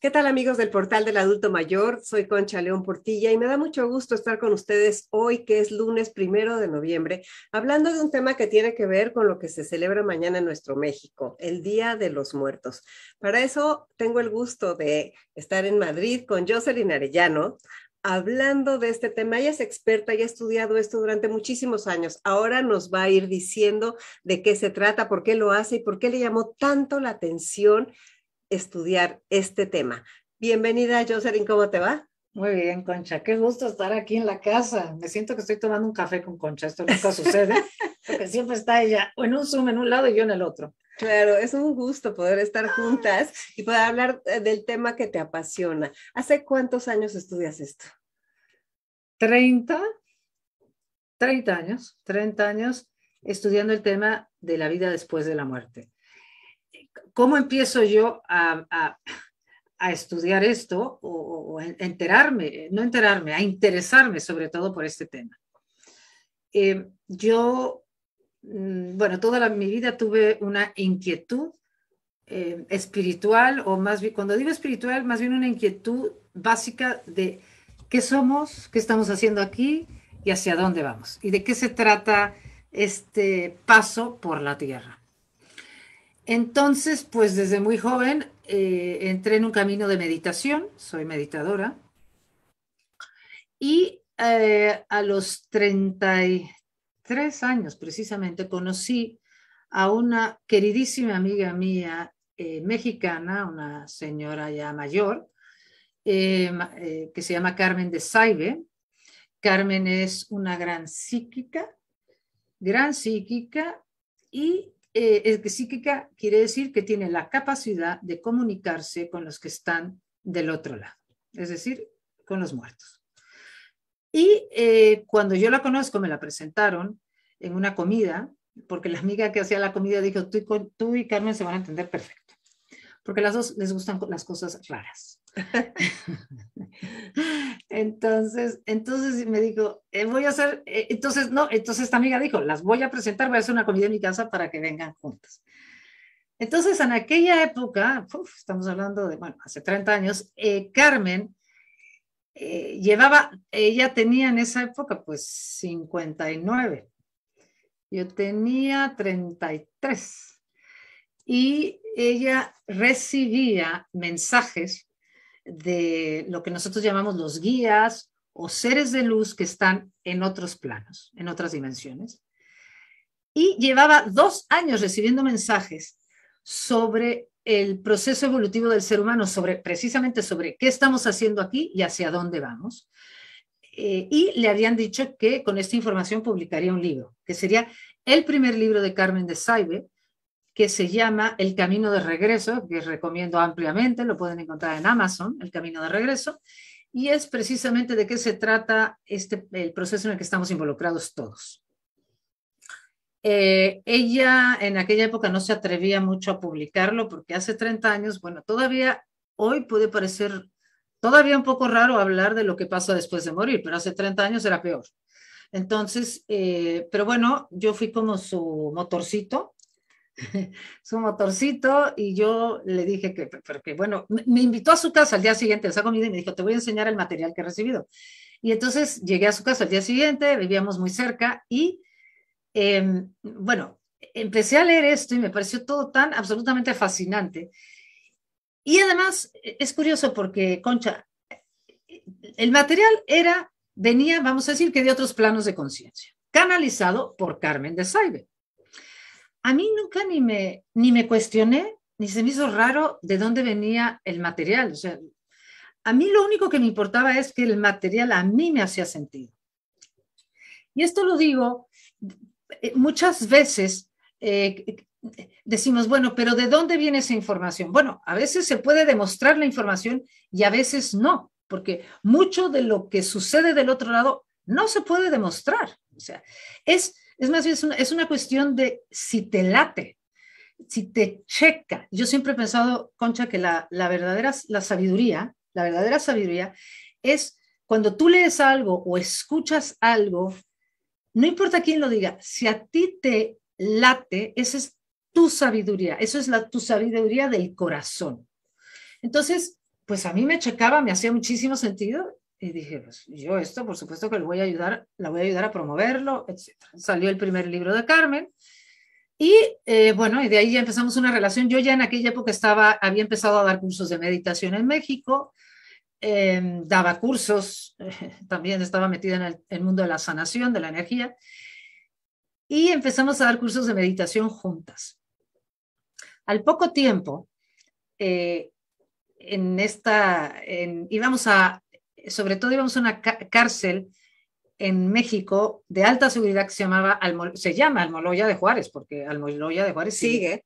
¿Qué tal amigos del portal del adulto mayor? Soy Concha León Portilla y me da mucho gusto estar con ustedes hoy, que es lunes primero de noviembre, hablando de un tema que tiene que ver con lo que se celebra mañana en nuestro México, el Día de los Muertos. Para eso tengo el gusto de estar en Madrid con Jocelyn Arellano, hablando de este tema. Ella es experta y ha estudiado esto durante muchísimos años. Ahora nos va a ir diciendo de qué se trata, por qué lo hace y por qué le llamó tanto la atención estudiar este tema. Bienvenida, Jocelyn, ¿cómo te va? Muy bien, Concha. Qué gusto estar aquí en la casa. Me siento que estoy tomando un café con Concha. Esto nunca sucede, porque siempre está ella en un Zoom en un lado y yo en el otro. Claro, es un gusto poder estar juntas ah, y poder hablar eh, del tema que te apasiona. ¿Hace cuántos años estudias esto? 30, 30 años, 30 años estudiando el tema de la vida después de la muerte. ¿cómo empiezo yo a, estudiar esto o, o, enterarme, no enterarme, a interesarme sobre todo por este tema? Eh, yo, mm, bueno, toda mi vida tuve una inquietud eh, espiritual, o más bien, cuando digo espiritual, más bien una inquietud básica de qué somos, qué estamos haciendo aquí y hacia dónde vamos, y de qué se trata este paso por la tierra. Entonces, pues desde muy joven eh, entré en un camino de meditación, soy meditadora, y eh, a los 33 años precisamente conocí a una queridísima amiga mía eh, mexicana, una señora ya mayor, que se llama Carmen de Saibe. Carmen es una gran psíquica, gran psíquica, y eh, psíquica quiere decir que tiene la capacidad de comunicarse con los que están del otro lado, es decir, con los muertos. Y eh, cuando yo la conozco, me la presentaron en una comida, porque la amiga que hacía la comida dijo, tú y, tú y Carmen se van a entender perfecto, porque las dos les gustan las cosas raras. Entonces, entonces me dijo, eh, voy a hacer, eh, entonces no, entonces esta amiga dijo, las voy a presentar, voy a hacer una comida en mi casa para que vengan juntas. Entonces, en aquella época, estamos hablando de, bueno, hace 30 años, eh, Carmen llevaba, ella tenía en esa época pues 59, yo tenía 33 y ella recibía mensajes de lo que nosotros llamamos los guías o seres de luz que están en otros planos, en otras dimensiones. Y llevaba dos años recibiendo mensajes sobre el proceso evolutivo del ser humano, sobre, precisamente sobre qué estamos haciendo aquí y hacia dónde vamos. Eh, y le habían dicho que con esta información publicaría un libro, que sería el primer libro de Carmen de Saibe, que se llama El Camino de Regreso, que recomiendo ampliamente, lo pueden encontrar en Amazon, El Camino de Regreso, y es precisamente de qué se trata este, el proceso en el que estamos involucrados todos. Eh, ella en aquella época no se atrevía mucho a publicarlo porque hace 30 años, bueno, todavía hoy puede parecer todavía un poco raro hablar de lo que pasa después de morir, pero hace 30 años era peor. Entonces, eh, pero bueno, yo fui como su motorcito su motorcito y yo le dije que, bueno, me invitó a su casa al día siguiente, esa comida y me dijo, te voy a enseñar el material que he recibido. Y entonces llegué a su casa al día siguiente, vivíamos muy cerca y, em, bueno, empecé a leer esto y me pareció todo tan absolutamente fascinante. Y además e, es curioso porque, Concha, el material era, venía, vamos a decir, que de otros planos de conciencia, canalizado por Carmen de Saibe a mí nunca ni me, ni me cuestioné, ni se me hizo raro de dónde venía el material. O sea, a mí lo único que me importaba es que el material a mí me hacía sentido. Y esto lo digo eh, muchas veces. Eh, decimos, bueno, pero ¿de dónde viene esa información? Bueno, a veces se puede demostrar la información y a veces no, porque mucho de lo que sucede del otro lado no se puede demostrar. O sea, es es más, es una, es una cuestión de si te late, si te checa. Yo siempre he pensado, Concha, que la, la verdadera la sabiduría, la verdadera sabiduría es cuando tú lees algo o escuchas algo, no importa quién lo diga, si a ti te late, esa es tu sabiduría, eso es la, tu sabiduría del corazón. Entonces, pues a mí me checaba, me hacía muchísimo sentido y dije, pues yo esto, por supuesto que le voy a ayudar, la voy a ayudar a promoverlo, etc. Salió el primer libro de Carmen. Y eh, bueno, y de ahí ya empezamos una relación. Yo ya en aquella época estaba, había empezado a dar cursos de meditación en México, em, daba cursos, también estaba metida en el, mundo de la sanación, de la energía, y empezamos a dar cursos de meditación juntas. Al poco tiempo, eh, en esta, en, íbamos a sobre todo íbamos a una cárcel en México de alta seguridad que se llamaba se llama Almoloya de Juárez, porque Almoloya de Juárez sigue.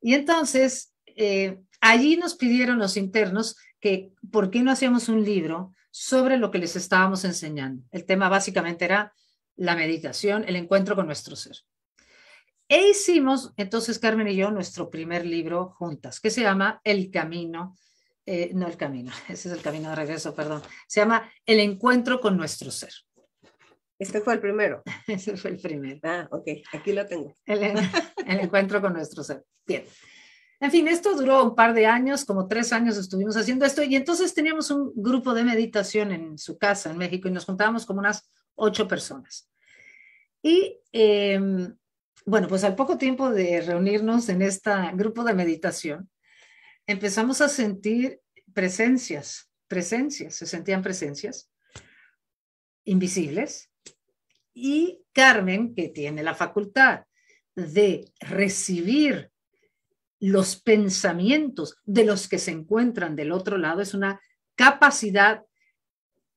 Y entonces eh, allí nos pidieron los internos que por qué no hacíamos un libro sobre lo que les estábamos enseñando. El tema básicamente era la meditación, el encuentro con nuestro ser. E hicimos entonces Carmen y yo nuestro primer libro juntas, que se llama El Camino eh, no el camino, ese es el camino de regreso, perdón. Se llama El encuentro con nuestro ser. Este fue el primero. Ese fue el primero. Ah, ok, aquí lo tengo. El, encuentro con nuestro ser. Bien. En fin, esto duró un par de años, como tres años estuvimos haciendo esto, y entonces teníamos un grupo de meditación en su casa en México y nos juntábamos como unas ocho personas. Y em, bueno, pues al poco tiempo de reunirnos en este grupo de meditación, empezamos a sentir presencias, presencias, se sentían presencias invisibles. Y Carmen, que tiene la facultad de recibir los pensamientos de los que se encuentran del otro lado, es una capacidad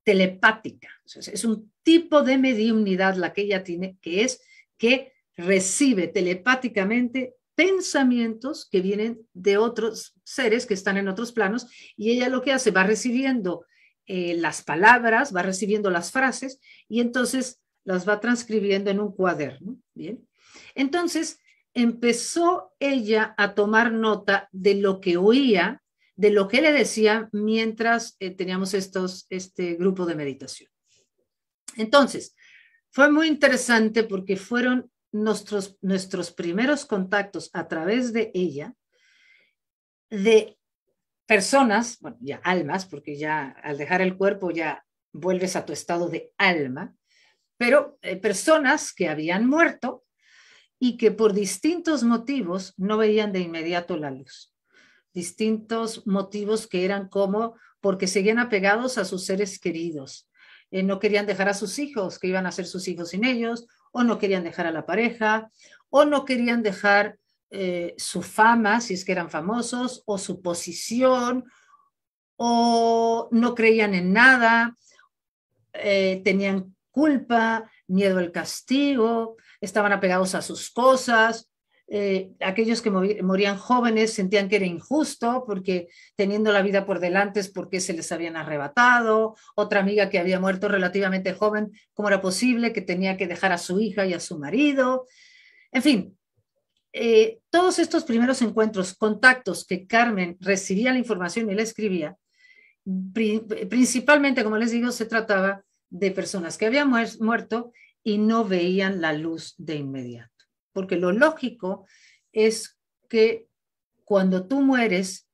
telepática. Es un tipo de mediunidad la que ella tiene, que es que recibe telepáticamente pensamientos que vienen de otros seres que están en otros planos y ella lo que hace, va recibiendo eh, las palabras, va recibiendo las frases y entonces las va transcribiendo en un cuaderno. Bien. Entonces empezó ella a tomar nota de lo que oía, de lo que le decía mientras eh, teníamos estos, este grupo de meditación. Entonces, fue muy interesante porque fueron nuestros, nuestros primeros contactos a través de ella, de personas, bueno, ya almas, porque ya al dejar el cuerpo ya vuelves a tu estado de alma, pero eh, personas que habían muerto y que por distintos motivos no veían de inmediato la luz. Distintos motivos que eran como porque seguían apegados a sus seres queridos, eh, no querían dejar a sus hijos, que iban a ser sus hijos sin ellos, o no querían dejar a la pareja, o no querían dejar eh, su fama, si es que eran famosos, o su posición, o no creían en nada, eh, tenían culpa, miedo al castigo, estaban apegados a sus cosas, eh, aquellos que morían jóvenes sentían que era injusto porque teniendo la vida por delante es porque se les habían arrebatado, otra amiga que había muerto relativamente joven, ¿cómo era posible que tenía que dejar a su hija y a su marido? En fin, eh, todos estos primeros encuentros, contactos que Carmen recibía la información y la escribía, principalmente, como les digo, se trataba de personas que habían muerto y no veían la luz de inmediato porque lo lógico es que cuando tú mueres,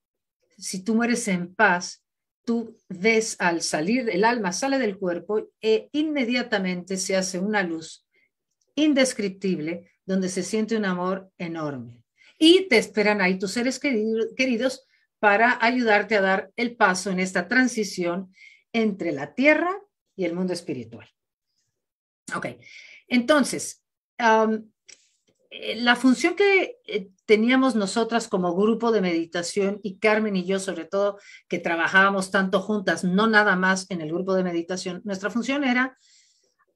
si tú mueres en paz, tú ves al salir, el alma sale del cuerpo e inmediatamente se hace una luz indescriptible donde se siente un amor enorme. Y te esperan ahí tus seres queridos para ayudarte a dar el paso en esta transición entre la tierra y el mundo espiritual. Ok, entonces, eh, la función que eh, teníamos nosotras como grupo de meditación y Carmen y yo sobre todo, que trabajábamos tanto juntas, no nada más en el grupo de meditación, nuestra función era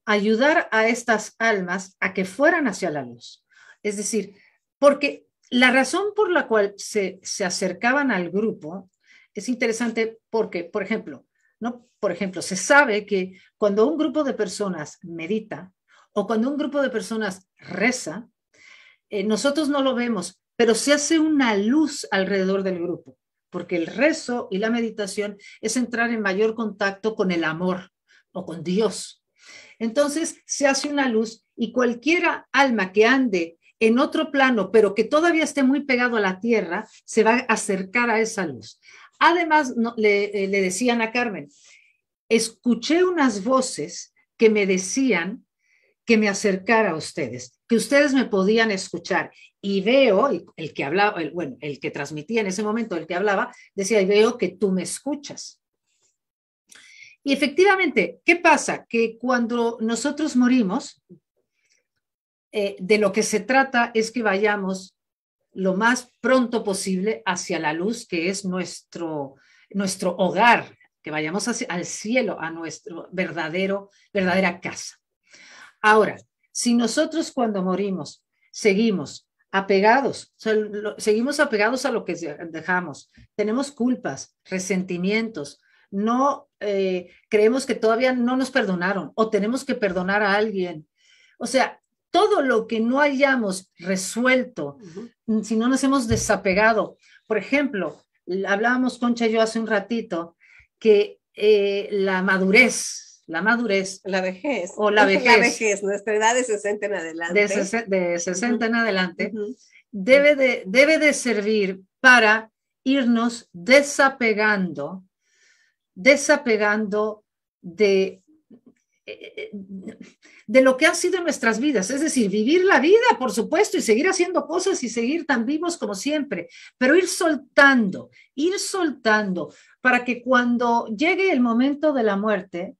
ayudar a estas almas a que fueran hacia la luz. Es decir, porque la razón por la cual se, se acercaban al grupo es interesante porque, por ejemplo, ¿no? por ejemplo, se sabe que cuando un grupo de personas medita o cuando un grupo de personas reza, eh, nosotros no lo vemos, pero se hace una luz alrededor del grupo, porque el rezo y la meditación es entrar en mayor contacto con el amor o con Dios. Entonces se hace una luz y cualquiera alma que ande en otro plano, pero que todavía esté muy pegado a la tierra, se va a acercar a esa luz. Además, eh, le decían a Carmen, escuché unas voces que me decían que me acercara a ustedes, que ustedes me podían escuchar. Y veo, el que hablaba, bueno, el que transmitía en ese momento, el que hablaba, decía, y veo que tú me escuchas. Y efectivamente, ¿qué pasa? Que cuando nosotros morimos, eh, de lo que se trata es que vayamos lo más pronto posible hacia la luz, que es nuestro, nuestro hogar, que vayamos hacia, al cielo, a nuestro verdadero, verdadera casa. Ahora, si nosotros cuando morimos seguimos apegados, seguimos apegados a lo que dejamos, tenemos culpas, resentimientos, no eh, creemos que todavía no nos perdonaron o tenemos que perdonar a alguien. O sea, todo lo que no hayamos resuelto, mm, si no nos hemos desapegado. Por ejemplo, hablábamos Concha y yo hace un ratito que eh, la madurez, la madurez. La vejez. O la vejez. nuestra edad de 60 en adelante. De, 60 en adelante. debe, de, debe de servir para irnos desapegando, desapegando de, eh, eh, de lo que han sido nuestras vidas, es decir, vivir la vida, por supuesto, y seguir haciendo cosas y seguir tan vivos como siempre, pero ir soltando, ir soltando, para que cuando llegue el momento de la muerte,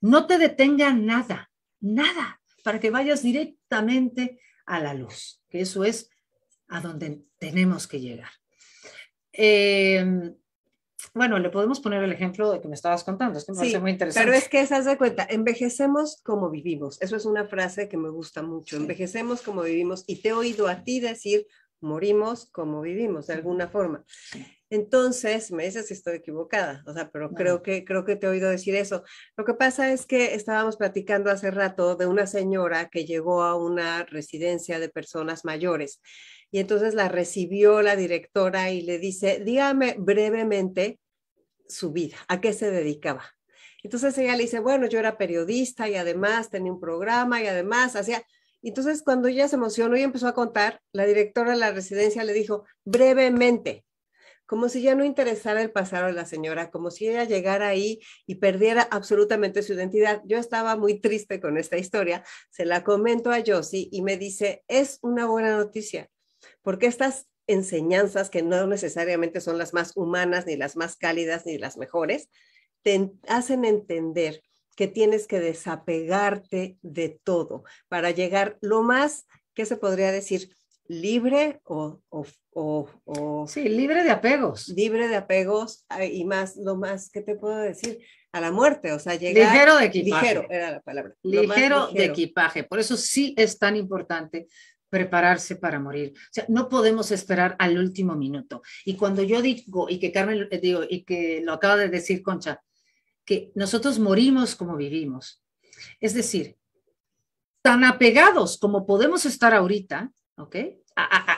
no te detenga nada, nada, para que vayas directamente a la luz, que eso es a donde tenemos que llegar. Em, bueno, le podemos poner el ejemplo de que me estabas contando, es muy interesante. Pero es que se de cuenta, envejecemos como vivimos. Eso es una frase que me gusta mucho. Envejecemos como vivimos y te he oído a ti decir morimos como vivimos, de alguna forma. Entonces, me dices si estoy equivocada, o sea, pero creo, que, creo que te he oído decir eso. Lo que pasa es que estábamos platicando hace rato de una señora que llegó a una residencia de personas mayores y entonces la recibió la directora y le dice, dígame brevemente su vida, a qué se dedicaba. Entonces ella le dice, bueno, yo era periodista y además tenía un programa y además hacía, entonces, cuando ella se emocionó y empezó a contar, la directora de la residencia le dijo brevemente, como si ya no interesara el pasado de la señora, como si ella llegara ahí y perdiera absolutamente su identidad. Yo estaba muy triste con esta historia, se la comento a Josie y me dice, es una buena noticia, porque estas enseñanzas, que no necesariamente son las más humanas, ni las más cálidas, ni las mejores, te hacen entender que tienes que desapegarte de todo para llegar lo más, ¿qué se podría decir? libre o, o, o, sí libre de apegos libre de apegos y más lo más ¿qué te puedo decir a la muerte o sea llegar ligero de equipaje ligero era la palabra ligero, ligero, de equipaje por eso sí es tan importante prepararse para morir o sea no podemos esperar al último minuto y cuando yo digo y que Carmen eh, digo y que lo acaba de decir Concha que nosotros morimos como vivimos. Es decir, tan apegados como podemos estar ahorita, ¿ok? A,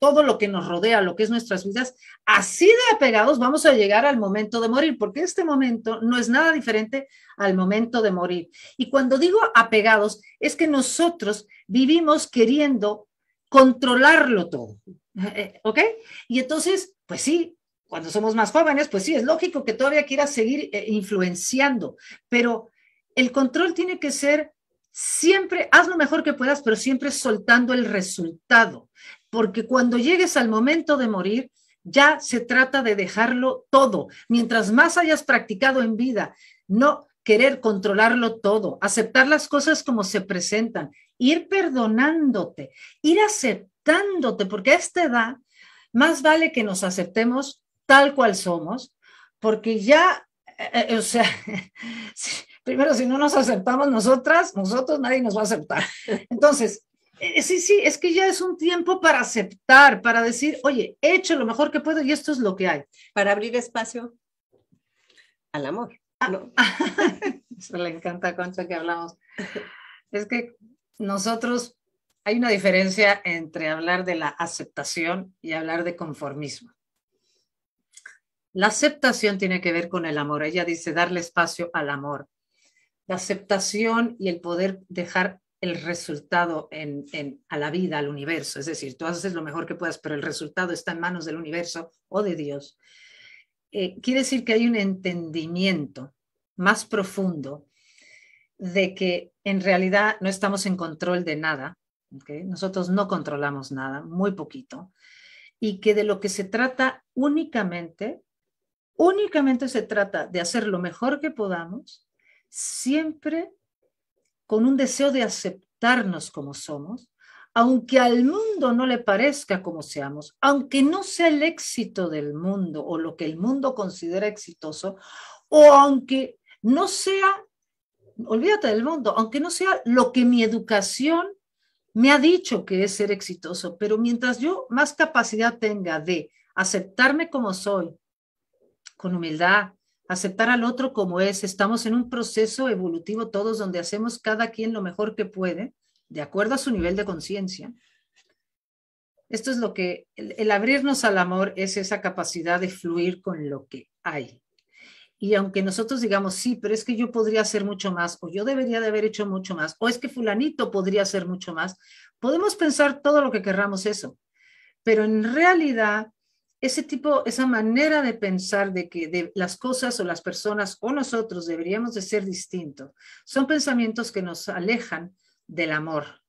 todo lo que nos rodea, lo que es nuestras vidas, así de apegados vamos a llegar al momento de morir, porque este momento no es nada diferente al momento de morir. Y cuando digo apegados, es que nosotros vivimos queriendo controlarlo todo, ¿ok? Y entonces, pues sí, cuando somos más jóvenes, pues sí, es lógico que todavía quieras seguir eh, influenciando, pero el control tiene que ser siempre, haz lo mejor que puedas, pero siempre soltando el resultado, porque cuando llegues al momento de morir, ya se trata de dejarlo todo. Mientras más hayas practicado en vida, no querer controlarlo todo, aceptar las cosas como se presentan, ir perdonándote, ir aceptándote, porque a esta edad más vale que nos aceptemos tal cual somos, porque ya, eh, eh, o sea, primero si no nos aceptamos nosotras, nosotros nadie nos va a aceptar. Entonces, eh, sí, sí, es que ya es un tiempo para aceptar, para decir, oye, he hecho lo mejor que puedo y esto es lo que hay. Para abrir espacio al amor. Ah, eso le encanta, Concha, que hablamos. Es que nosotros hay una diferencia entre hablar de la aceptación y hablar de conformismo. La aceptación tiene que ver con el amor. Ella dice darle espacio al amor. La aceptación y el poder dejar el resultado en, a la vida, al universo. Es decir, tú haces lo mejor que puedas, pero el resultado está en manos del universo o de Dios. Eh, quiere decir que hay un entendimiento más profundo de que en realidad no estamos en control de nada. Nosotros no controlamos nada, muy poquito. Y que de lo que se trata únicamente Únicamente se trata de hacer lo mejor que podamos, siempre con un deseo de aceptarnos como somos, aunque al mundo no le parezca como seamos, aunque no sea el éxito del mundo o lo que el mundo considera exitoso, o aunque no sea, olvídate del mundo, aunque no sea lo que mi educación me ha dicho que es ser exitoso, pero mientras yo más capacidad tenga de aceptarme como soy, con humildad, aceptar al otro como es. Estamos en un proceso evolutivo todos donde hacemos cada quien lo mejor que puede, de acuerdo a su nivel de conciencia. Esto es lo que, el, abrirnos al amor es esa capacidad de fluir con lo que hay. Y aunque nosotros digamos, sí, pero es que yo podría hacer mucho más, o yo debería de haber hecho mucho más, o es que fulanito podría hacer mucho más, podemos pensar todo lo que querramos eso. Pero en realidad ese tipo, esa manera de pensar de que de las cosas o las personas o nosotros deberíamos de ser distintos, son pensamientos que nos alejan del amor.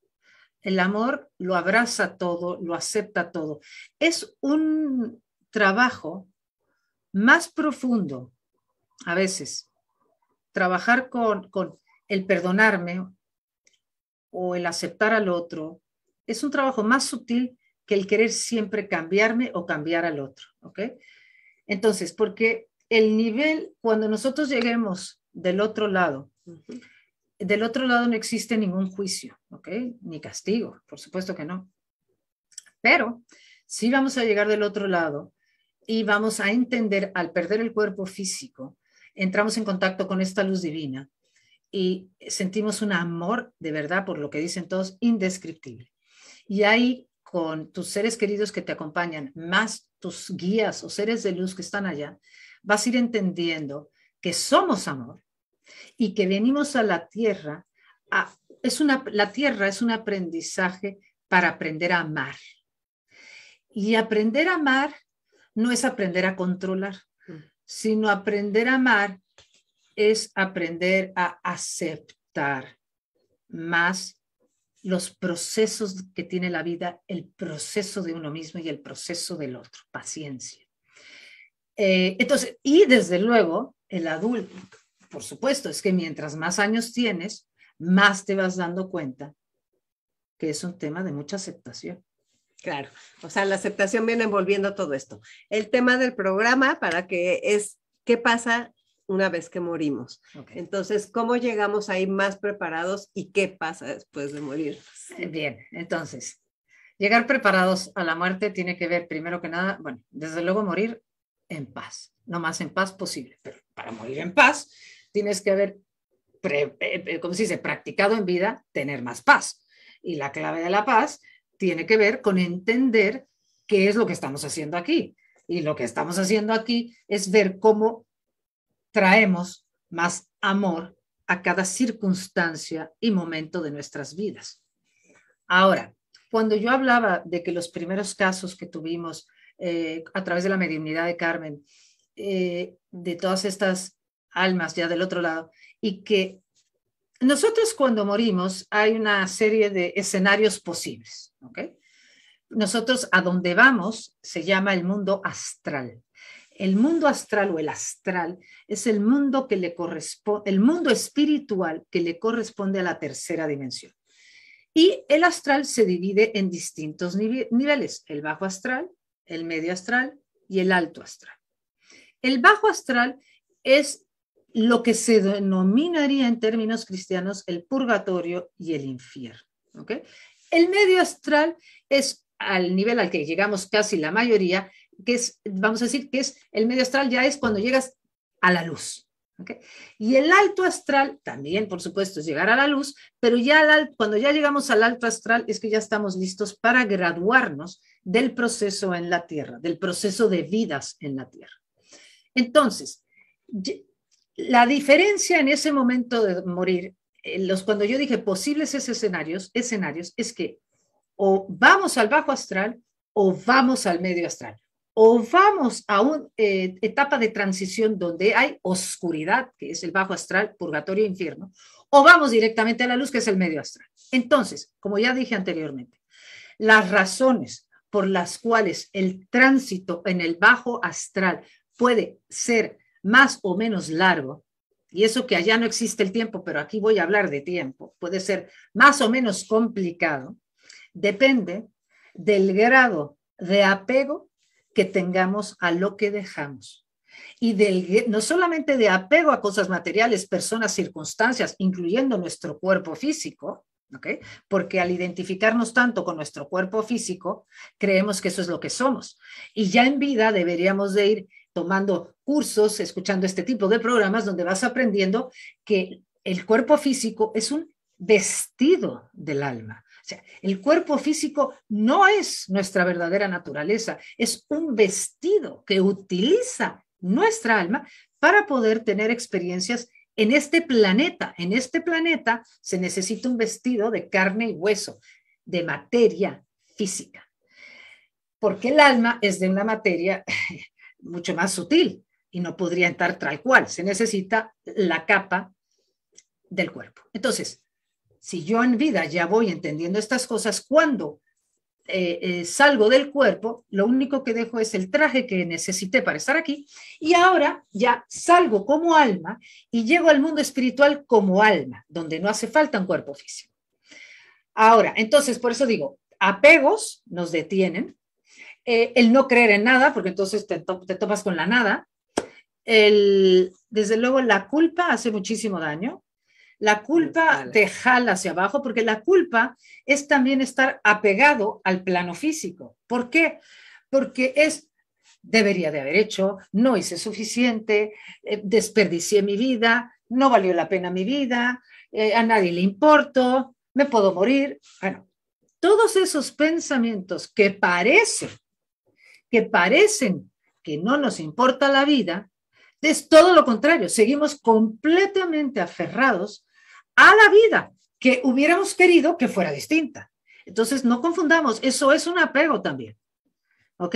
El amor lo abraza todo, lo acepta todo. Es un trabajo más profundo, a veces, trabajar con, con el perdonarme o el aceptar al otro. Es un trabajo más sutil que el querer siempre cambiarme o cambiar al otro, ¿ok? Entonces, porque el nivel, cuando nosotros lleguemos del otro lado, del otro lado no existe ningún juicio, ¿ok? Ni castigo, por supuesto que no. Pero si vamos a llegar del otro lado y vamos a entender, al perder el cuerpo físico, entramos en contacto con esta luz divina y sentimos un amor de verdad, por lo que dicen todos, indescriptible. Y ahí con tus seres queridos que te acompañan, más tus guías o seres de luz que están allá, vas a ir entendiendo que somos amor y que venimos a la tierra. es una, la tierra es un aprendizaje para aprender a amar. Y aprender a amar no es aprender a controlar, mm. sino aprender a amar es aprender a aceptar más los procesos que tiene la vida, el proceso de uno mismo y el proceso del otro, paciencia. Eh, entonces, y desde luego, el adulto, por supuesto, es que mientras más años tienes, más te vas dando cuenta que es un tema de mucha aceptación. Claro, o sea, la aceptación viene envolviendo todo esto. El tema del programa para que es qué pasa una vez que morimos. Entonces, ¿cómo llegamos ahí más preparados y qué pasa después de morir? Bien, entonces, llegar preparados a la muerte tiene que ver, primero que nada, bueno, desde luego morir en paz, no más en paz posible, pero para morir en paz tienes que haber, eh, eh, como se dice?, practicado en vida tener más paz. Y la clave de la paz tiene que ver con entender qué es lo que estamos haciendo aquí. Y lo que estamos haciendo aquí es ver cómo traemos más amor a cada circunstancia y momento de nuestras vidas. Ahora, cuando yo hablaba de que los primeros casos que tuvimos eh, a través de la mediunidad de Carmen, eh, de todas estas almas ya del otro lado, y que nosotros cuando morimos hay una serie de escenarios posibles. ¿ok? Nosotros a donde vamos se llama el mundo astral el mundo astral o el astral es el mundo que le corresponde, el mundo espiritual que le corresponde a la tercera dimensión. Y el astral se divide en distintos niveles, el bajo astral, el medio astral y el alto astral. El bajo astral es lo que se denominaría en términos cristianos el purgatorio y el infierno. El medio astral es al nivel al que llegamos casi la mayoría, que es, vamos a decir que es el medio astral, ya es cuando llegas a la luz. Y el alto astral también, por supuesto, es llegar a la luz, pero ya cuando ya llegamos al alto astral es que ya estamos listos para graduarnos del proceso en la Tierra, del proceso de vidas en la Tierra. Entonces, la diferencia en ese momento de morir, eh, los, cuando yo dije posibles escenarios, escenarios, es que o vamos al bajo astral o vamos al medio astral o vamos a una eh, etapa de transición donde hay oscuridad, que es el bajo astral, purgatorio, e infierno, o vamos directamente a la luz, que es el medio astral. Entonces, como ya dije anteriormente, las razones por las cuales el tránsito en el bajo astral puede ser más o menos largo, y eso que allá no existe el tiempo, pero aquí voy a hablar de tiempo, puede ser más o menos complicado, depende del grado de apego que tengamos a lo que dejamos. Y del, no solamente de apego a cosas materiales, personas, circunstancias, incluyendo nuestro cuerpo físico, Porque al identificarnos tanto con nuestro cuerpo físico, creemos que eso es lo que somos. Y ya en vida deberíamos de ir tomando cursos, escuchando este tipo de programas donde vas aprendiendo que el cuerpo físico es un vestido del alma el cuerpo físico no es nuestra verdadera naturaleza, es un vestido que utiliza nuestra alma para poder tener experiencias en este planeta. En este planeta se necesita un vestido de carne y hueso, de materia física, porque el alma es de una materia mucho más sutil y no podría entrar tal cual. Se necesita la capa del cuerpo. Entonces, si yo en vida ya voy entendiendo estas cosas, cuando eh, eh, salgo del cuerpo, lo único que dejo es el traje que necesité para estar aquí y ahora ya salgo como alma y llego al mundo espiritual como alma, donde no hace falta un cuerpo físico. Ahora, entonces, por eso digo, apegos nos detienen, eh, el no creer en nada, porque entonces te, tomas con la nada, el, desde luego la culpa hace muchísimo daño, la culpa ¿eh? te jala hacia abajo porque la culpa es también estar apegado al plano físico. ¿Por qué? Porque es debería de haber hecho, no hice suficiente, eh, desperdicié mi vida, no valió la pena mi vida, eh, a nadie le importo, me puedo morir. Bueno, todos esos pensamientos que parecen, que parecen que no nos importa la vida, es todo lo contrario, seguimos completamente aferrados a la vida que hubiéramos querido que fuera distinta. Entonces, no confundamos, eso es un apego también. ¿Ok?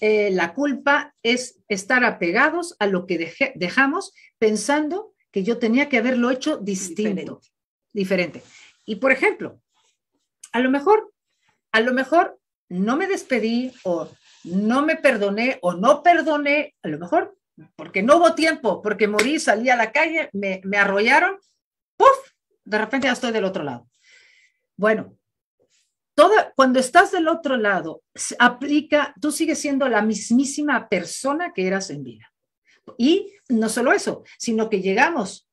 Eh, la culpa es estar apegados a lo que dejamos pensando que yo tenía que haberlo hecho distinto, diferente. Y por ejemplo, a lo mejor, a lo mejor no me despedí o no me perdoné o no perdoné, a lo mejor porque no hubo tiempo, porque morí, salí a la calle, me, me arrollaron ¡puf! De repente ya estoy del otro lado. Bueno, toda, cuando estás del otro lado, aplica, tú sigues siendo la mismísima persona que eras en vida. Y no solo eso, sino que llegamos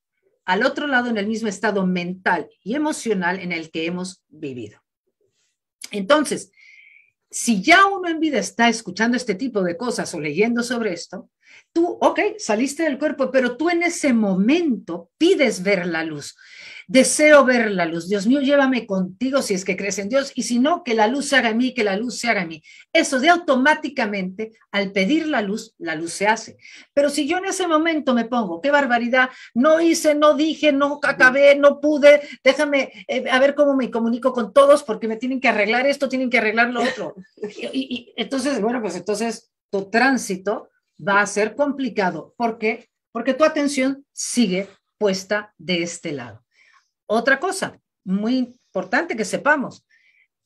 al otro lado en el mismo estado mental y emocional en el que hemos vivido. Entonces, si ya uno en vida está escuchando este tipo de cosas o leyendo sobre esto, tú, ok, saliste del cuerpo, pero tú en ese momento pides ver la luz. Deseo ver la luz. Dios mío, llévame contigo si es que crees en Dios y si no, que la luz se haga a mí, que la luz se haga a mí. Eso de automáticamente, al pedir la luz, la luz se hace. Pero si yo en ese momento me pongo, qué barbaridad, no hice, no dije, no acabé, no pude, déjame eh, a ver cómo me comunico con todos porque me tienen que arreglar esto, tienen que arreglar lo otro. y entonces, bueno, pues entonces tu tránsito va a ser complicado. ¿Por Porque tu atención sigue puesta de este lado. Otra cosa muy importante que sepamos,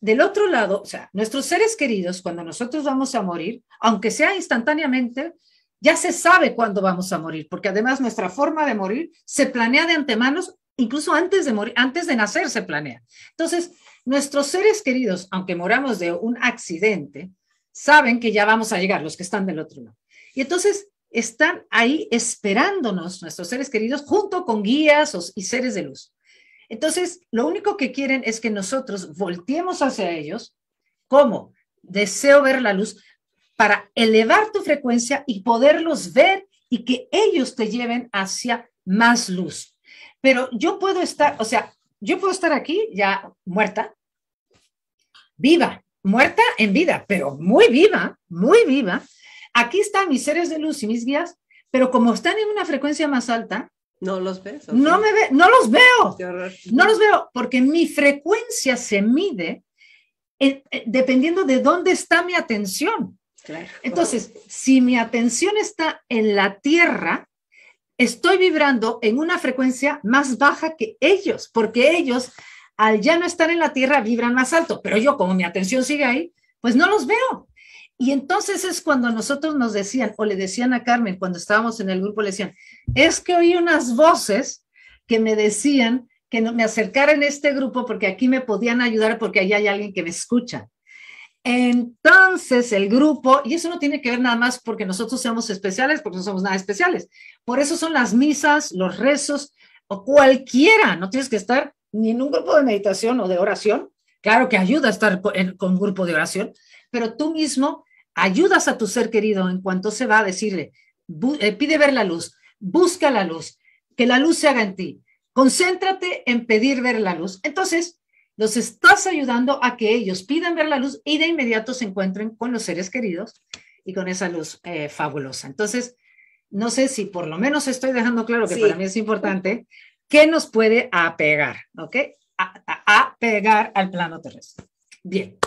del otro lado, o sea, nuestros seres queridos, cuando nosotros vamos a morir, aunque sea instantáneamente, ya se sabe cuándo vamos a morir, porque además nuestra forma de morir se planea de antemano, incluso antes de morir, antes de nacer se planea. Entonces, nuestros seres queridos, aunque moramos de un accidente, saben que ya vamos a llegar, los que están del otro lado. Y entonces están ahí esperándonos nuestros seres queridos junto con guías y seres de luz. Entonces, lo único que quieren es que nosotros volteemos hacia ellos. como Deseo ver la luz para elevar tu frecuencia y poderlos ver y que ellos te lleven hacia más luz. Pero yo puedo estar, o sea, yo puedo estar aquí ya muerta, viva, muerta en vida, pero muy viva, muy viva, Aquí están mis seres de luz y mis guías, pero como están en una frecuencia más alta, no los No, me ve, no los veo. No los veo porque mi frecuencia se mide eh, eh, dependiendo de dónde está mi atención. Entonces, si mi atención está en la tierra, estoy vibrando en una frecuencia más baja que ellos, porque ellos al ya no estar en la tierra vibran más alto, pero yo como mi atención sigue ahí, pues no los veo. Y entonces es cuando nosotros nos decían, o le decían a Carmen cuando estábamos en el grupo, le decían, es que oí unas voces que me decían que me acercara en este grupo porque aquí me podían ayudar porque allá hay alguien que me escucha. Entonces el grupo, y eso no tiene que ver nada más porque nosotros seamos especiales, porque no somos nada especiales. Por eso son las misas, los rezos, o cualquiera, no tienes que estar ni en un grupo de meditación o de oración. Claro que ayuda a estar con, un grupo de oración, pero tú mismo ayudas a tu ser querido en cuanto se va a decirle, eh, pide ver la luz, busca la luz, que la luz se haga en ti, concéntrate en pedir ver la luz. Entonces, los estás ayudando a que ellos pidan ver la luz y de inmediato se encuentren con los seres queridos y con esa luz eh, fabulosa. Entonces, no sé si por lo menos estoy dejando claro que para mí es importante, ¿qué nos puede apegar? ¿Ok? A, a, apegar al plano terrestre. Bien,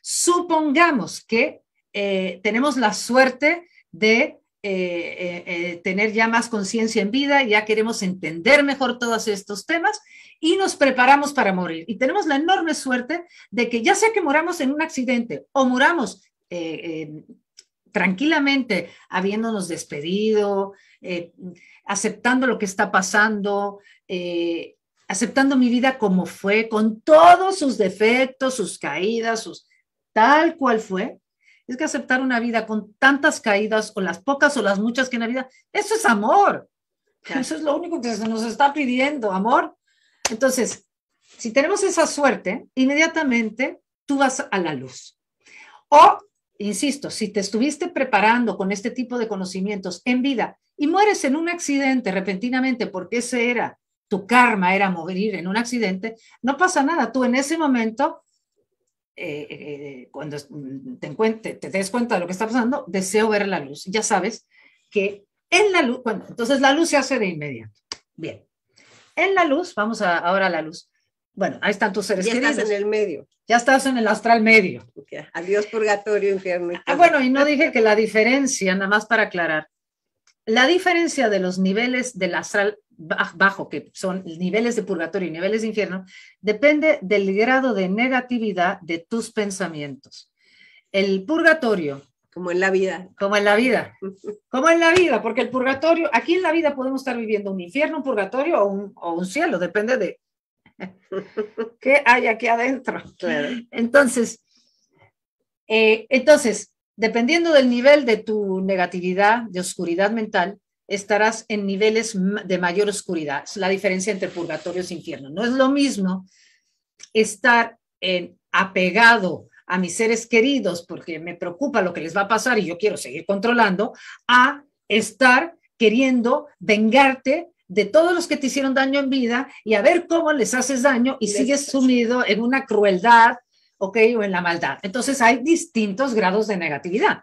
supongamos que eh, tenemos la suerte de eh, eh, tener ya más conciencia en vida, ya queremos entender mejor todos estos temas y nos preparamos para morir. Y tenemos la enorme suerte de que ya sea que moramos en un accidente o moramos tranquilamente, habiéndonos despedido, aceptando lo que está pasando, aceptando mi vida como fue, con todos sus defectos, sus caídas, tal cual fue, es que aceptar una vida con tantas caídas o las pocas o las muchas que en la vida, eso es amor. Eso es lo único que se nos está pidiendo, amor. Entonces, si tenemos esa suerte, inmediatamente tú vas a la luz. O, insisto, si te estuviste preparando con este tipo de conocimientos en vida y mueres en un accidente repentinamente porque ese era tu karma, era morir en un accidente, no pasa nada. Tú en ese momento eh, eh, cuando mm, te, te, te, des cuenta de lo que está pasando, deseo ver la luz. Ya sabes que en la luz, bueno, entonces la luz se hace de inmediato. Bien. En la luz, vamos a, ahora a la luz. Bueno, ahí están tus seres ya estás en el medio. Ya estás en el astral medio. Adiós purgatorio, infierno. Ah, bueno, y no dije que la diferencia, nada más para aclarar, la diferencia de los niveles del astral bajo, que son niveles de purgatorio y niveles de infierno, depende del grado de negatividad de tus pensamientos. El purgatorio. Como en la vida. Como en la vida. Como en la vida, porque el purgatorio, aquí en la vida podemos estar viviendo un infierno, un purgatorio o un, cielo, depende de qué hay aquí adentro. Entonces, eh, entonces, dependiendo del nivel de tu negatividad, de oscuridad mental, estarás en niveles de mayor oscuridad. Es la diferencia entre purgatorio e infierno. No es lo mismo estar apegado a mis seres queridos porque me preocupa lo que les va a pasar y yo quiero seguir controlando, a estar queriendo vengarte de todos los que te hicieron daño en vida y a ver cómo les haces daño y sigues sumido en una crueldad, ¿ok? O en la maldad. Entonces hay distintos grados de negatividad.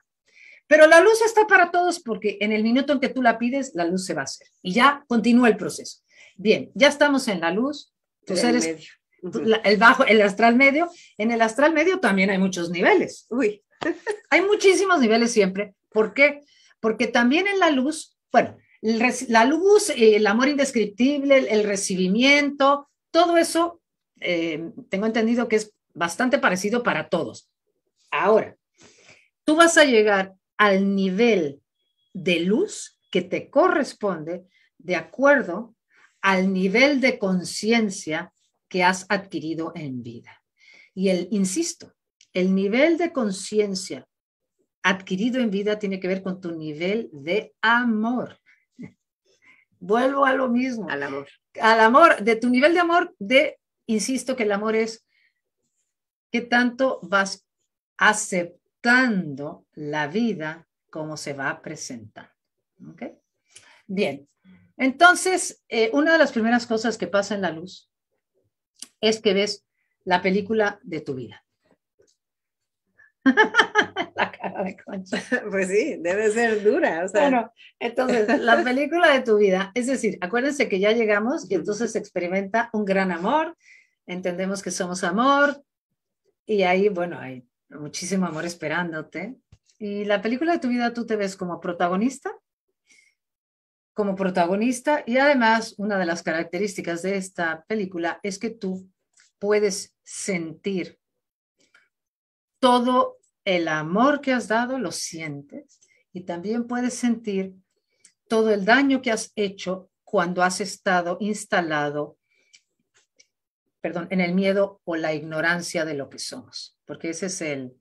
Pero la luz está para todos porque en el minuto en que tú la pides, la luz se va a hacer. Y ya continúa el proceso. Bien, ya estamos en la luz. Tú eres el bajo, el astral medio. En el astral medio también hay muchos niveles. Uy, hay muchísimos niveles siempre. ¿Por qué? Porque también en la luz, bueno, la luz, eh, el amor indescriptible, el, recibimiento, todo eso, eh, tengo entendido que es bastante parecido para todos. Ahora, tú vas a llegar al nivel de luz que te corresponde de acuerdo al nivel de conciencia que has adquirido en vida. Y el, insisto, el nivel de conciencia adquirido en vida tiene que ver con tu nivel de amor. Vuelvo a lo mismo. Al amor. Al amor, de tu nivel de amor, de, insisto que el amor es qué tanto vas a aceptar tanto la vida como se va presentando. ¿Okay? Bien, entonces, eh, una de las primeras cosas que pasa en la luz es que ves la película de tu vida. la cara de concha. Pues sí, debe ser dura. Bueno, entonces, la película de tu vida, es decir, acuérdense que ya llegamos y entonces se experimenta un gran amor, entendemos que somos amor y ahí, bueno, ahí muchísimo amor esperándote. Y la película de tu vida tú te ves como protagonista, como protagonista y además una de las características de esta película es que tú puedes sentir todo el amor que has dado, lo sientes y también puedes sentir todo el daño que has hecho cuando has estado instalado perdón, en el miedo o la ignorancia de lo que somos, porque ese es el,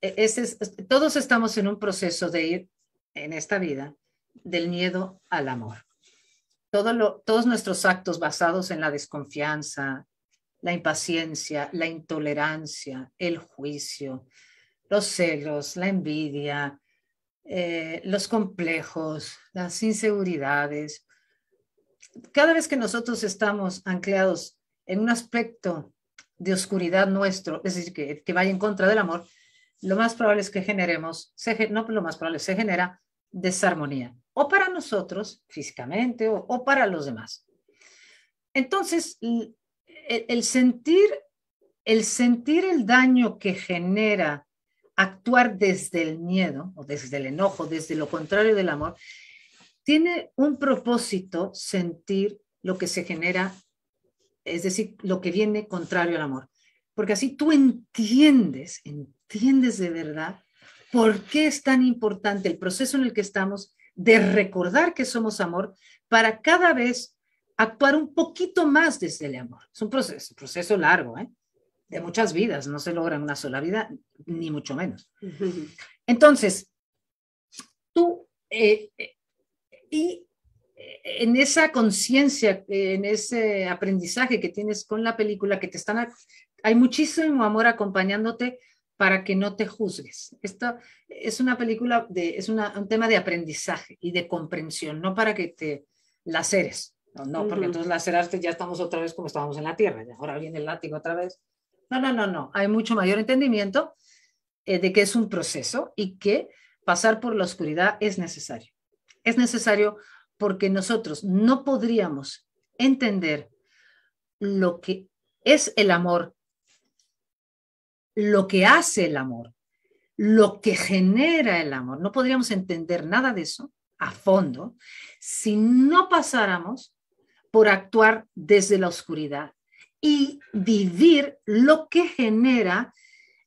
e, ese todos estamos en un proceso de ir en esta vida del miedo al amor. Todo todos nuestros actos basados en la desconfianza, la impaciencia, la intolerancia, el juicio, los celos, la envidia, eh, los complejos, las inseguridades. Cada vez que nosotros estamos anclados en un aspecto de oscuridad nuestro, es decir, que, que vaya en contra del amor, lo más probable es que generemos, no lo más probable, se genera desarmonía, o para nosotros físicamente o, para los demás. Entonces, el, sentir, el sentir el daño que genera actuar desde el miedo o desde el enojo, desde lo contrario del amor, tiene un propósito sentir lo que se genera es decir, lo que viene contrario al amor. Porque así tú entiendes, entiendes de verdad por qué es tan importante el proceso en el que estamos de recordar que somos amor para cada vez actuar un poquito más desde el amor. Es un proceso, proceso largo, ¿eh? de muchas vidas, no se logra en una sola vida, ni mucho menos. Entonces, tú, eh, eh, y en esa conciencia, en ese aprendizaje que tienes con la película, que te están, hay muchísimo amor acompañándote para que no te juzgues. Esto es una película, de, es un tema de aprendizaje y de comprensión, no para que te laceres, no, no porque entonces lacerarte ya estamos otra vez como estábamos en la tierra, ahora viene el látigo otra vez. No, no, no, no, hay mucho mayor entendimiento eh, de que es un proceso y que pasar por la oscuridad es necesario. Es necesario porque nosotros no podríamos entender lo que es el amor, lo que hace el amor, lo que genera el amor. No podríamos entender nada de eso a fondo si no pasáramos por actuar desde la oscuridad y vivir lo que genera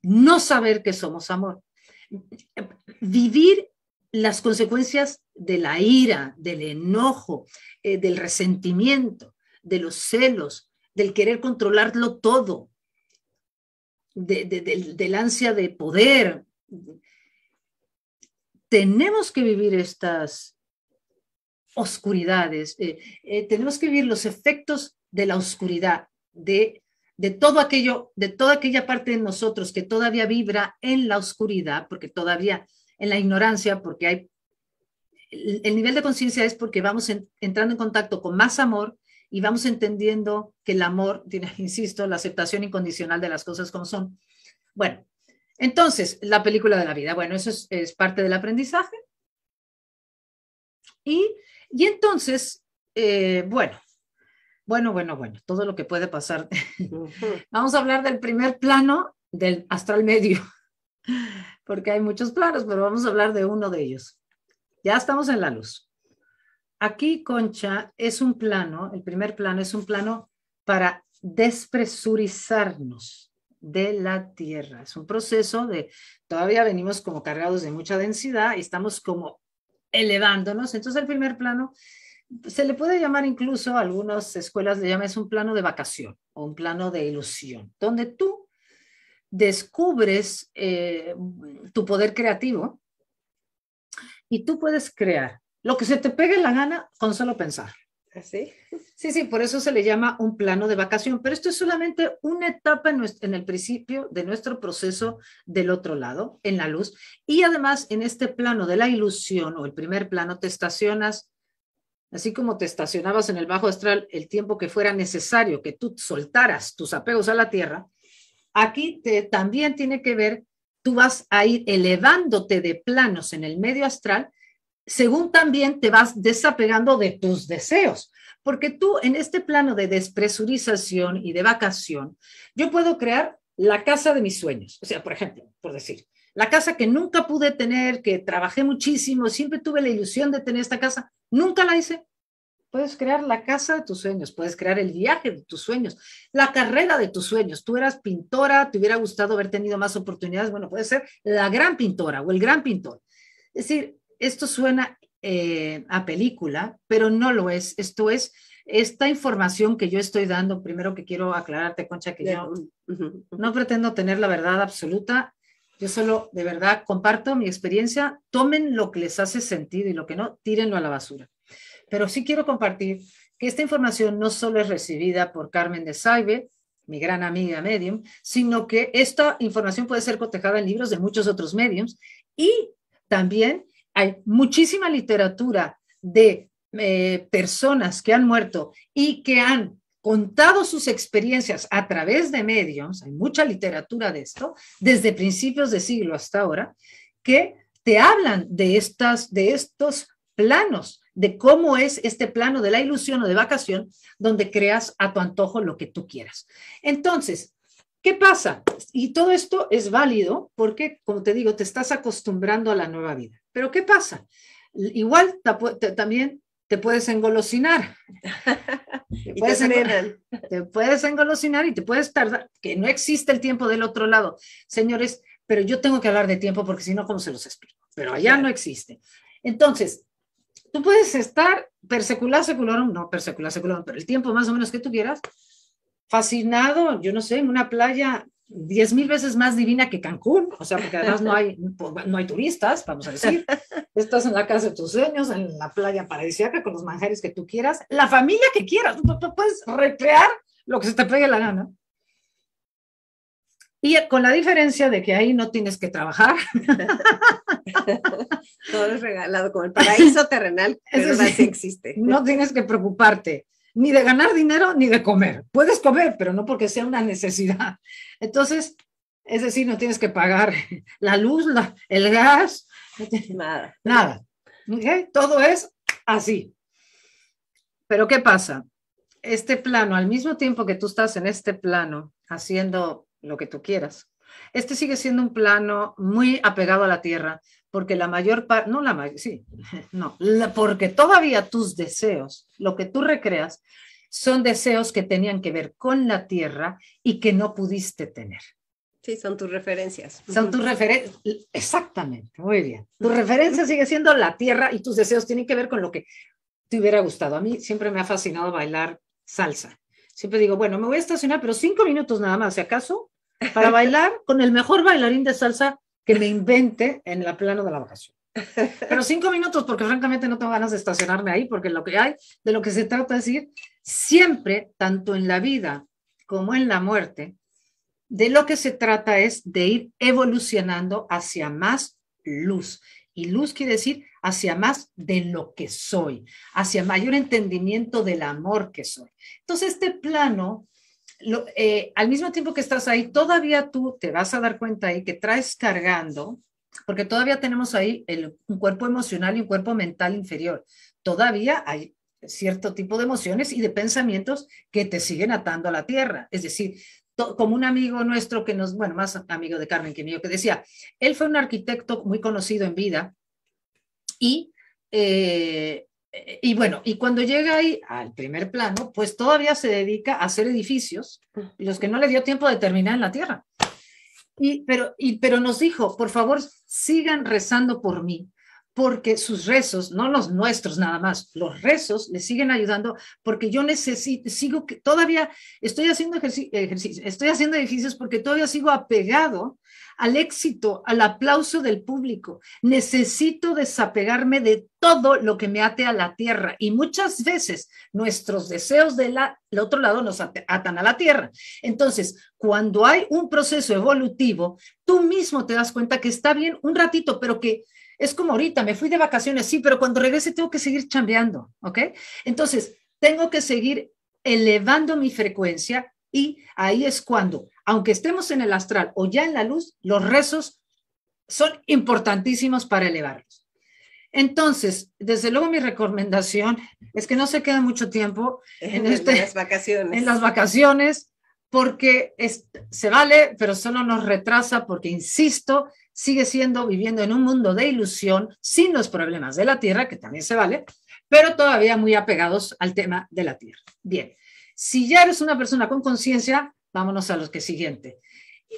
no saber que somos amor. Vivir las consecuencias de la ira, del enojo, eh, del resentimiento, de los celos, del querer controlarlo todo, del ansia de poder. Tenemos que vivir estas oscuridades, eh, eh, tenemos que vivir los efectos de la oscuridad, de, de todo aquello, de toda aquella parte de nosotros que todavía vibra en la oscuridad, porque todavía en la ignorancia, porque hay el, nivel de conciencia es porque vamos entrando en contacto con más amor y vamos entendiendo que el amor, insisto, la aceptación incondicional de las cosas como son. Bueno, entonces, la película de la vida. Bueno, eso es, parte del aprendizaje. Y, y entonces, eh, bueno, bueno, bueno, bueno, todo lo que puede pasar. Vamos a hablar del primer plano del astral medio porque hay muchos planos, pero vamos a hablar de uno de ellos. Ya estamos en la luz. Aquí, Concha, es un plano, el primer plano es un plano para despresurizarnos de la Tierra. Es un proceso de, todavía venimos como cargados de mucha densidad y estamos como elevándonos. Entonces el primer plano se le puede llamar incluso, algunas escuelas le llaman, es un plano de vacación o un plano de ilusión, donde tú descubres eh, tu poder creativo y tú puedes crear lo que se te pegue la gana con solo pensar. así ¿Ah, Sí, sí, por eso se le llama un plano de vacación, pero esto es solamente una etapa en, en, el principio de nuestro proceso del otro lado, en la luz. Y además, en este plano de la ilusión o el primer plano, te estacionas, así como te estacionabas en el bajo astral el tiempo que fuera necesario que tú soltaras tus apegos a la tierra, Aquí te, también tiene que ver, tú vas a ir elevándote de planos en el medio astral, según también te vas desapegando de tus deseos. Porque tú en este plano de despresurización y de vacación, yo puedo crear la casa de mis sueños. O sea, por ejemplo, por decir, la casa que nunca pude tener, que trabajé muchísimo, siempre tuve la ilusión de tener esta casa, nunca la hice. Puedes crear la casa de tus sueños, puedes crear el viaje de tus sueños, la carrera de tus sueños. Tú eras pintora, te hubiera gustado haber tenido más oportunidades. Bueno, puede ser la gran pintora o el gran pintor. Es decir, esto suena eh, a película, pero no lo es. Esto es esta información que yo estoy dando. Primero que quiero aclararte, Concha, que yo no pretendo tener la verdad absoluta. Yo solo de verdad comparto mi experiencia. Tomen lo que les hace sentido y lo que no, tírenlo a la basura. Pero sí quiero compartir que esta información no solo es recibida por Carmen de Saibe, mi gran amiga medium, sino que esta información puede ser cotejada en libros de muchos otros mediums y también hay muchísima literatura de eh, personas que han muerto y que han contado sus experiencias a través de mediums, hay mucha literatura de esto, desde principios de siglo hasta ahora, que te hablan de, estas, de estos planos de cómo es este plano de la ilusión o de vacación, donde creas a tu antojo lo que tú quieras. Entonces, ¿qué pasa? Y todo esto es válido porque, como te digo, te estás acostumbrando a la nueva vida. Pero ¿qué pasa? Igual también te puedes engolosinar. Te puedes, engolosinar y te puedes tardar, que no existe el tiempo del otro lado. Señores, pero yo tengo que hablar de tiempo porque si no, ¿cómo se los explico? Pero allá no existe. Entonces, Tú puedes estar persecular, secular no persecular, secular pero el tiempo más o menos que tú quieras, fascinado, yo no sé, en una playa diez mil veces más divina que Cancún, o sea, porque además no hay, no hay turistas, vamos a decir, estás en la casa de tus sueños, en la playa paradisíaca, con los manjares que tú quieras, la familia que quieras, tú puedes recrear lo que se te pegue la gana. Y con la diferencia de que ahí no tienes que trabajar. Todo es regalado, como el paraíso terrenal, Eso sí, existe. No tienes que preocuparte ni de ganar dinero ni de comer. Puedes comer, pero no porque sea una necesidad. Entonces, es decir, no tienes que pagar la luz, el gas, nada. Nada. Todo es así. Pero ¿qué pasa? Este plano, al mismo tiempo que tú estás en este plano haciendo lo que tú quieras. Este sigue siendo un plano muy apegado a la tierra, porque la mayor parte, no la mayor, sí, no, la, porque todavía tus deseos, lo que tú recreas, son deseos que tenían que ver con la tierra y que no pudiste tener. Sí, son tus referencias. Son tus referencias, exactamente, muy bien. Tu referencia sigue siendo la tierra y tus deseos tienen que ver con lo que te hubiera gustado. A mí siempre me ha fascinado bailar salsa. Siempre digo, bueno, me voy a estacionar, pero cinco minutos nada más, si acaso, para bailar con el mejor bailarín de salsa que me invente en la plano de la vacación. Pero cinco minutos, porque francamente no tengo ganas de estacionarme ahí, porque lo que hay, de lo que se trata es ir siempre, tanto en la vida como en la muerte, de lo que se trata es de ir evolucionando hacia más luz. Y luz quiere decir hacia más de lo que soy, hacia mayor entendimiento del amor que soy. Entonces, este plano eh, al mismo tiempo que estás ahí, todavía tú te vas a dar cuenta ahí que traes cargando, porque todavía tenemos ahí un cuerpo emocional y un cuerpo mental inferior. Todavía hay cierto tipo de emociones y de pensamientos que te siguen atando a la tierra. Es decir, como un amigo nuestro que nos, bueno, más amigo de Carmen que mío, que decía, él fue un arquitecto muy conocido en vida y eh, eh, y bueno, y cuando llega ahí al primer plano, pues todavía se dedica a hacer edificios, ah. los que no le dio tiempo de terminar en la tierra. Y, pero, y, pero nos dijo, por favor, sigan rezando por mí, porque sus rezos, no los nuestros nada más, los rezos le siguen ayudando porque yo necesito, sigo, que todavía estoy haciendo ejercicio, ejercicios, estoy haciendo ejercicios porque todavía sigo apegado al éxito, al aplauso del público. Necesito desapegarme de todo lo que me ate a la tierra y muchas veces nuestros deseos del otro lado nos atan a la tierra. Entonces, cuando hay un proceso evolutivo, tú mismo te das cuenta que está bien un ratito, pero que es como ahorita, me fui de vacaciones, sí, pero cuando regrese tengo que seguir chambeando, ¿ok? Entonces, tengo que seguir elevando mi frecuencia y ahí es cuando, aunque estemos en el astral o ya en la luz, los rezos son importantísimos para elevarlos. Entonces, desde luego mi recomendación es que no se quede mucho tiempo en, las este, vacaciones. En las vacaciones, porque se vale, pero solo nos retrasa porque, insisto, sigue siendo viviendo en un mundo de ilusión, sin los problemas de la Tierra, que también se vale, pero todavía muy apegados al tema de la Tierra. Bien, si ya eres una persona con conciencia, vámonos a lo que siguiente.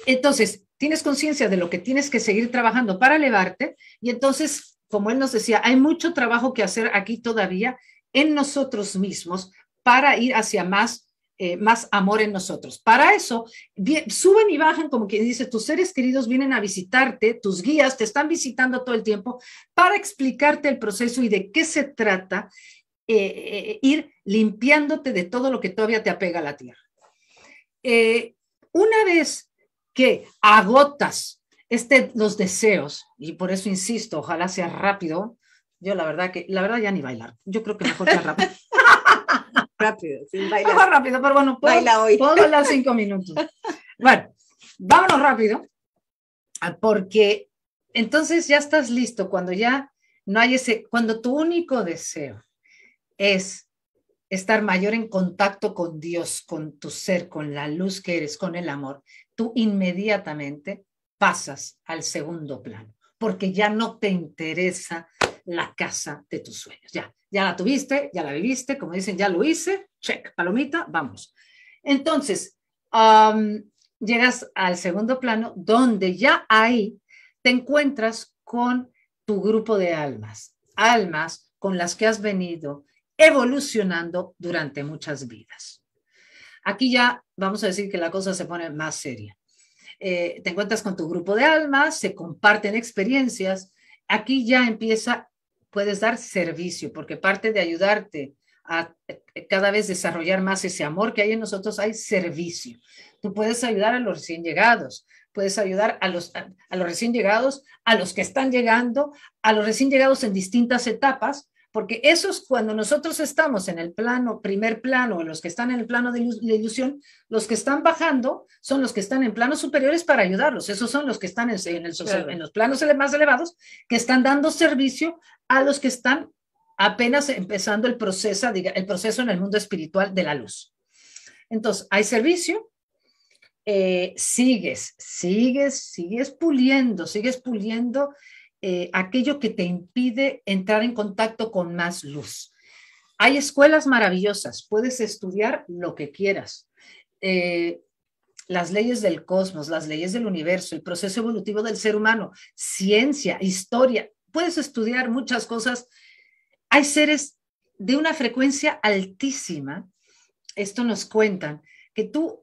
Entonces, tienes conciencia de lo que tienes que seguir trabajando para elevarte y entonces, como él nos decía, hay mucho trabajo que hacer aquí todavía en nosotros mismos para ir hacia más eh, más amor en nosotros. Para eso, suben y bajan, como quien dice, tus seres queridos vienen a visitarte, tus guías te están visitando todo el tiempo para explicarte el proceso y de qué se trata eh, eh, ir limpiándote de todo lo que todavía te apega a la tierra. una vez que agotas este, los deseos, y por eso insisto, ojalá sea rápido, yo la verdad que, la verdad ya ni bailar, yo creo que mejor sea rápido. rápido, sin bailar. Vamos rápido, pero bueno, puedo, Baila hoy. puedo cinco minutos. Bueno, vámonos rápido, porque entonces ya estás listo cuando ya no hay ese, cuando tu único deseo es estar mayor en contacto con Dios, con tu ser, con la luz que eres, con el amor, tú inmediatamente pasas al segundo plano, porque ya no te interesa la casa de tus sueños. Ya, ya la tuviste, ya la viviste, como dicen, ya lo hice, check, palomita, vamos. Entonces, llegas al segundo plano donde ya ahí te encuentras con tu grupo de almas, almas con las que has venido evolucionando durante muchas vidas. Aquí ya vamos a decir que la cosa se pone más seria. Eh, te encuentras con tu grupo de almas, se comparten experiencias. Aquí ya empieza puedes dar servicio, porque parte de ayudarte a eh, cada vez desarrollar más ese amor que hay en nosotros, hay servicio. Tú puedes ayudar a los recién llegados, puedes ayudar a los, a los recién llegados, a los que están llegando, a los recién llegados en distintas etapas, porque esos cuando nosotros estamos en el plano, primer plano, los que están en el plano de la ilusión, los que están bajando son los que están en planos superiores para ayudarlos, esos son los que están en, los planos más elevados, que están dando servicio a los que están apenas empezando el proceso, el proceso en el mundo espiritual de la luz. Entonces, hay servicio, eh, sigues, sigues, sigues puliendo, sigues puliendo eh, aquello que te impide entrar en contacto con más luz. Hay escuelas maravillosas, puedes estudiar lo que quieras. Eh, las leyes del cosmos, las leyes del universo, el proceso evolutivo del ser humano, ciencia, historia, puedes estudiar muchas cosas. Hay seres de una frecuencia altísima, esto nos cuentan, que tú,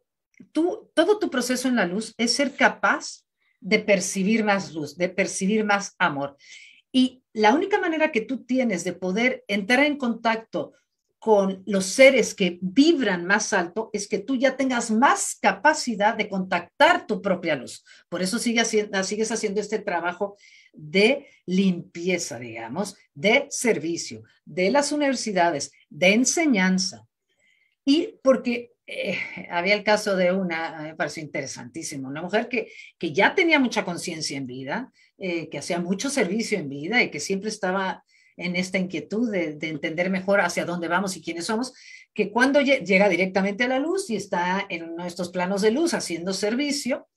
tú, todo tu proceso en la luz es ser capaz de percibir más luz, de percibir más amor. Y la única manera que tú tienes de poder entrar en contacto con los seres que vibran más alto es que tú ya tengas más capacidad de contactar tu propia luz. Por eso sigue sigues haciendo este trabajo de limpieza, digamos, de servicio, de las universidades, de enseñanza. Y porque eh, había el caso de una, me pareció interesantísimo, una mujer que, ya tenía mucha conciencia en vida, eh, que hacía mucho servicio en vida y que siempre estaba en esta inquietud de, de, entender mejor hacia dónde vamos y quiénes somos, que cuando llega directamente a la luz y está en uno estos planos de luz haciendo servicio,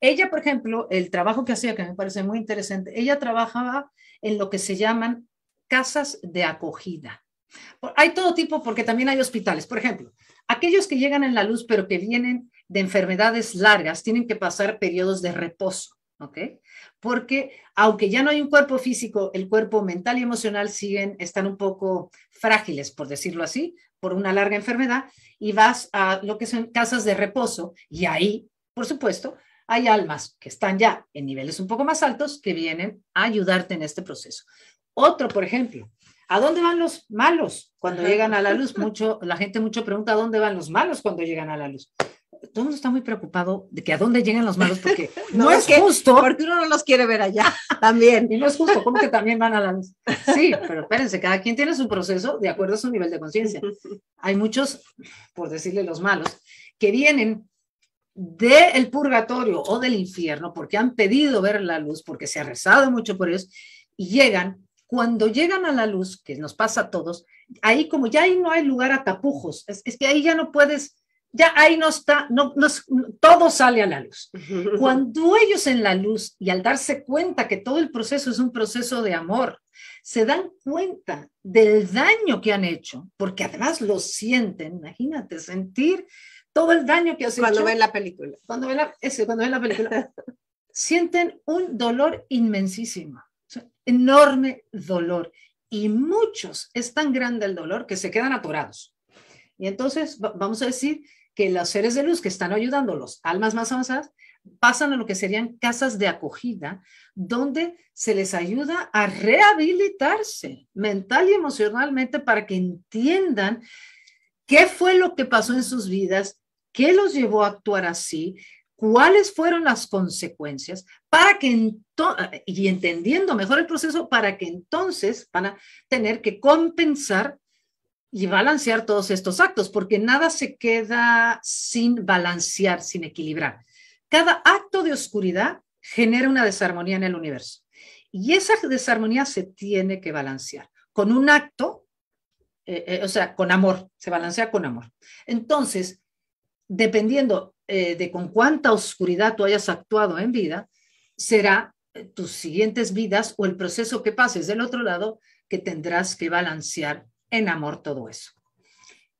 ella, por ejemplo, el trabajo que hacía, que me parece muy interesante, ella trabajaba en lo que se llaman casas de acogida. Hay todo tipo porque también hay hospitales. Por ejemplo, aquellos que llegan en la luz pero que vienen de enfermedades largas tienen que pasar periodos de reposo, ¿ok? Porque aunque ya no hay un cuerpo físico, el cuerpo mental y emocional siguen, están un poco frágiles, por decirlo así, por una larga enfermedad, y vas a lo que son casas de reposo y ahí, por supuesto, hay almas que están ya en niveles un poco más altos que vienen a ayudarte en este proceso. Otro, por ejemplo, ¿A dónde van los malos cuando llegan a la luz? Mucho, la gente mucho pregunta a dónde van los malos cuando llegan a la luz. Todo el mundo está muy preocupado de que a dónde llegan los malos porque no, es justo. Porque uno no los quiere ver allá también. Y no es justo, ¿Cómo que también van a la luz. Sí, pero espérense, cada quien tiene su proceso de acuerdo a su nivel de conciencia. Hay muchos, por decirle los malos, que vienen del purgatorio o del infierno porque han pedido ver la luz, porque se ha rezado mucho por ellos y llegan cuando llegan a la luz, que nos pasa a todos, ahí como ya ahí no hay lugar a tapujos, es, que ahí ya no puedes, ya ahí no está, no, no, todo sale a la luz. Cuando ellos en la luz y al darse cuenta que todo el proceso es un proceso de amor, se dan cuenta del daño que han hecho, porque además lo sienten, imagínate, sentir todo el daño que han cuando hecho. Ven la película. Cuando ven ese, cuando ven la película. sienten un dolor inmensísimo enorme dolor y muchos es tan grande el dolor que se quedan atorados. Y entonces vamos a decir que los seres de luz que están ayudando, los almas más avanzadas, pasan a lo que serían casas de acogida, donde se les ayuda a rehabilitarse mental y emocionalmente para que entiendan qué fue lo que pasó en sus vidas, qué los llevó a actuar así, cuáles fueron las consecuencias para que y entendiendo mejor el proceso para que entonces van a tener que compensar y balancear todos estos actos, porque nada se queda sin balancear, sin equilibrar. Cada acto de oscuridad genera una desarmonía en el universo y esa desarmonía se tiene que balancear con un acto, eh, eh, o sea, con amor, se balancea con amor. Entonces, dependiendo eh, de con cuánta oscuridad tú hayas actuado en vida, será eh, tus siguientes vidas o el proceso que pases del otro lado que tendrás que balancear en amor todo eso.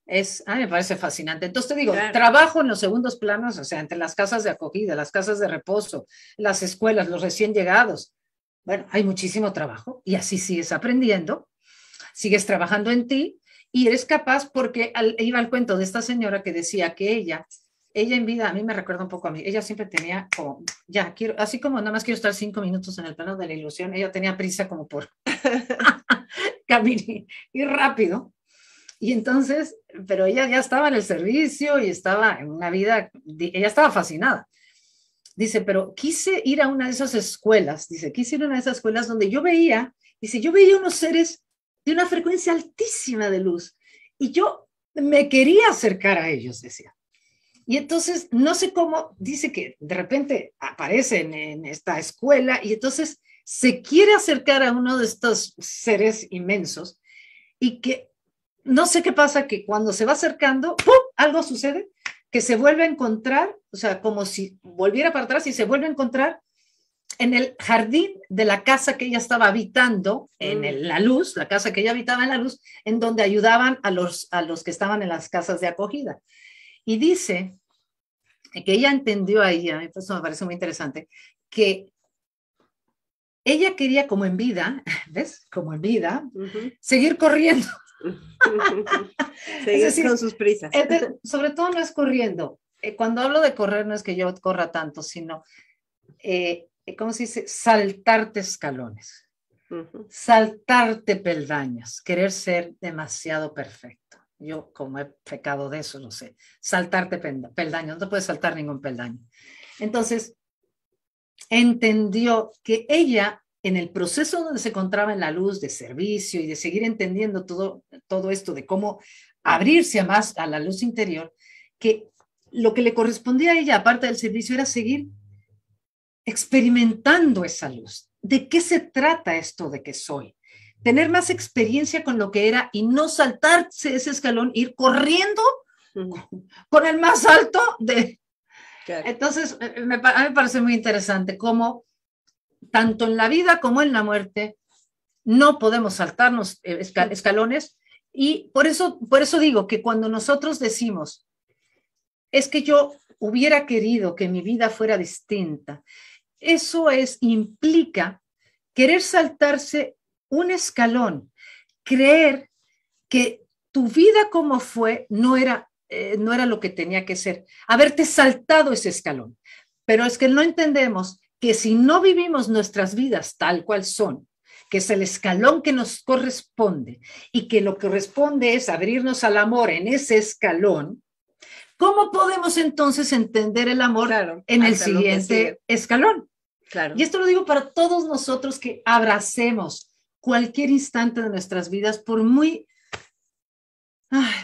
Es, ah, me parece fascinante. Entonces te digo, trabajo en los segundos planos, o sea, entre las casas de acogida, las casas de reposo, las escuelas, los recién llegados. Bueno, hay muchísimo trabajo y así sigues aprendiendo, sigues trabajando en ti y eres capaz porque iba al cuento de esta señora que decía que ella ella en vida a mí me recuerda un poco a mí. Ella siempre tenía como, ya, quiero, así como nada más quiero estar cinco minutos en el plano de la ilusión, ella tenía prisa como por caminar y rápido. Y entonces, pero ella ya estaba en el servicio y estaba en una vida, ella estaba fascinada. Dice, pero quise ir a una de esas escuelas, dice, quise ir a una de esas escuelas donde yo veía, dice, yo veía unos seres de una frecuencia altísima de luz y yo me quería acercar a ellos, decía. Y entonces, no sé cómo, dice que de repente aparecen en esta escuela y entonces se quiere acercar a uno de estos seres inmensos y que no sé qué pasa, que cuando se va acercando, ¡pum! Algo sucede, que se vuelve a encontrar, o sea, como si volviera para atrás y se vuelve a encontrar en el jardín de la casa que ella estaba habitando, en mm. la luz, la casa que ella habitaba en la luz, en donde ayudaban a los, a los que estaban en las casas de acogida. Y dice que ella entendió ahí, eso me parece muy interesante, que ella quería como en vida, ¿ves? Como en vida, seguir corriendo. seguir con sus prisas. sobre todo no es corriendo. Eh, cuando hablo de correr no es que yo corra tanto, sino, eh, eh, ¿cómo se dice? Saltarte escalones, saltarte peldaños, querer ser demasiado perfecto yo como he pecado de eso, no sé, saltarte peldaño, no te puedes saltar ningún peldaño. Entonces, entendió que ella, en el proceso donde se encontraba en la luz de servicio y de seguir entendiendo todo, todo esto de cómo abrirse a más a la luz interior, que lo que le correspondía a ella, aparte del servicio, era seguir experimentando esa luz. ¿De qué se trata esto de que soy? tener más experiencia con lo que era y no saltarse ese escalón, ir corriendo con el más alto de... Entonces, eh, eh, me, a mí me parece muy interesante cómo, tanto en la vida como en la muerte, no podemos saltarnos eh, escalones. Y por eso, por eso digo que cuando nosotros decimos, es que yo hubiera querido que mi vida fuera distinta, eso es, implica querer saltarse un escalón, creer que tu vida como fue no era, eh, no era lo que tenía que ser, haberte saltado ese escalón. Pero es que no entendemos que si no vivimos nuestras vidas tal cual son, que es el escalón que nos corresponde y que lo que corresponde es abrirnos al amor en ese escalón, ¿cómo podemos entonces entender el amor en el siguiente escalón? Claro. Y esto lo digo para todos nosotros que abracemos cualquier instante de nuestras vidas, por muy,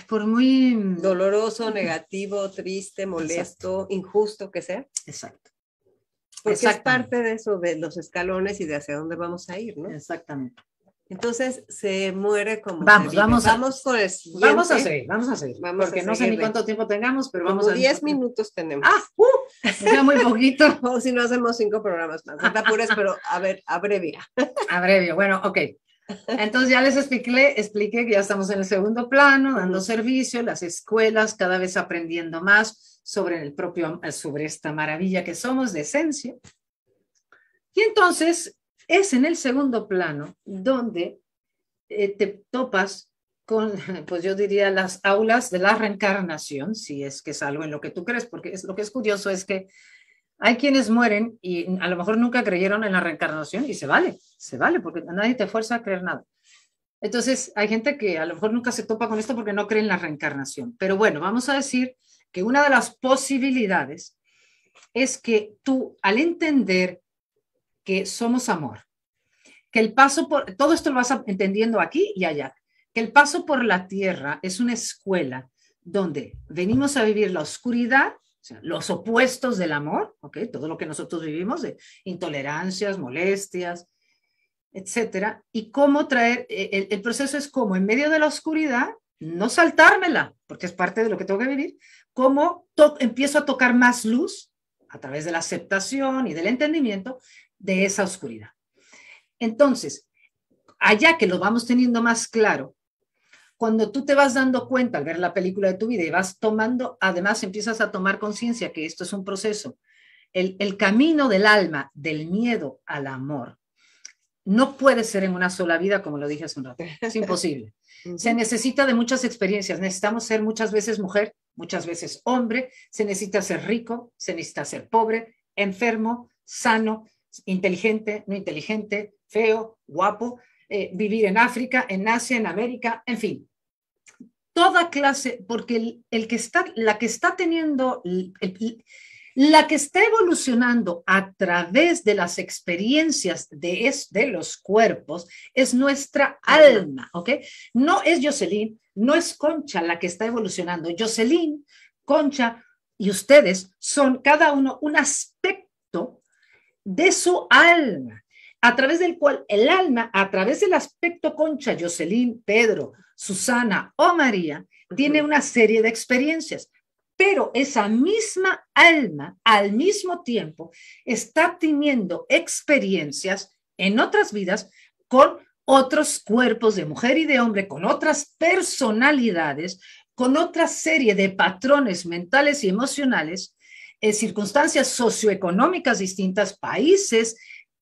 por muy... Mm, Doloroso, negativo, triste, molesto, injusto que sea. Exacto. Porque es parte de eso, de los escalones y de hacia dónde vamos a ir, ¿no? Exactamente. Entonces se muere como. Vamos, vamos, vamos con el Vamos a seguir, vamos a seguir. Vamos porque no sé ni cuánto tiempo tengamos, pero vamos vamos 10 minutos tenemos. Ah, uh, ya muy poquito. o si no hacemos cinco programas más. Está te pero a ver, abrevia. abrevia, bueno, ok. Entonces ya les expliqué, expliqué que ya estamos en el segundo plano, dando servicio, las escuelas cada vez aprendiendo más sobre el propio, sobre esta maravilla que somos de esencia. Y entonces es en el segundo plano donde eh, te topas con, pues yo diría, las aulas de la reencarnación, si es que es algo en lo que tú crees, porque es, lo que es curioso es que hay quienes mueren y a lo mejor nunca creyeron en la reencarnación y se vale, se vale, porque nadie te fuerza a creer nada. Entonces, hay gente que a lo mejor nunca se topa con esto porque no cree en la reencarnación. Pero bueno, vamos a decir que una de las posibilidades es que tú, al entender que somos amor, que el paso por, todo esto lo vas entendiendo aquí y allá, que el paso por la tierra es una escuela donde venimos a vivir la oscuridad, los opuestos del amor, ¿okay? todo lo que nosotros vivimos, de intolerancias, molestias, etcétera, y cómo traer, eh, el, proceso es como en medio de la oscuridad, no saltármela, porque es parte de lo que tengo que vivir, cómo empiezo a tocar más luz a través de la aceptación y del entendimiento, de esa oscuridad. Entonces, allá que lo vamos teniendo más claro, cuando tú te vas dando cuenta al ver la película de tu vida y vas tomando, además empiezas a tomar conciencia que esto es un proceso, el, camino del alma, del miedo al amor, no puede ser en una sola vida, como lo dije hace un rato, es imposible. Se necesita de muchas experiencias, necesitamos ser muchas veces mujer, muchas veces hombre, se necesita ser rico, se necesita ser pobre, enfermo, sano, inteligente, no inteligente, feo, guapo, eh, vivir en África, en Asia, en América, en fin. Toda clase, porque el, que está, la que está teniendo, la que está evolucionando a través de las experiencias de, es, de los cuerpos es nuestra alma, ¿ok? No es Jocelyn, no es Concha la que está evolucionando. Jocelyn, Concha y ustedes son cada uno un aspecto de su alma, a través del cual el alma, a través del aspecto concha, Jocelyn, Pedro, Susana o María, tiene una serie de experiencias, pero esa misma alma al mismo tiempo está teniendo experiencias en otras vidas con otros cuerpos de mujer y de hombre, con otras personalidades, con otra serie de patrones mentales y emocionales circunstancias socioeconómicas distintas, países,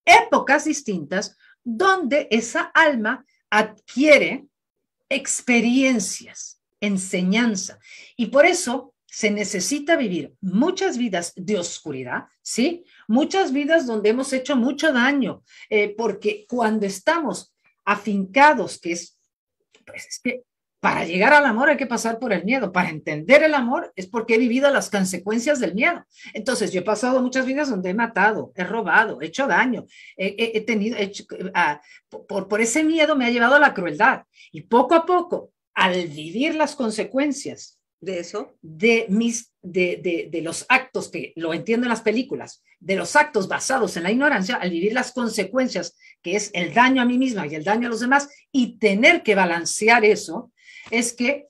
épocas distintas, donde esa alma adquiere experiencias, enseñanza. Y por eso se necesita vivir muchas vidas de oscuridad, ¿sí? Muchas vidas donde hemos hecho mucho daño, eh, porque cuando estamos afincados, que es, pues es que para llegar al amor hay que pasar por el miedo. Para entender el amor es porque he vivido las consecuencias del miedo. Entonces, yo he pasado muchas vidas donde he matado, he robado, he hecho daño, he, tenido, eh, ah, por, por ese miedo me ha llevado a la crueldad. Y poco a poco, al vivir las consecuencias de eso, de mis, de, de los actos que lo entiendo en las películas, de los actos basados en la ignorancia, al vivir las consecuencias que es el daño a mí misma y el daño a los demás, y tener que balancear eso es que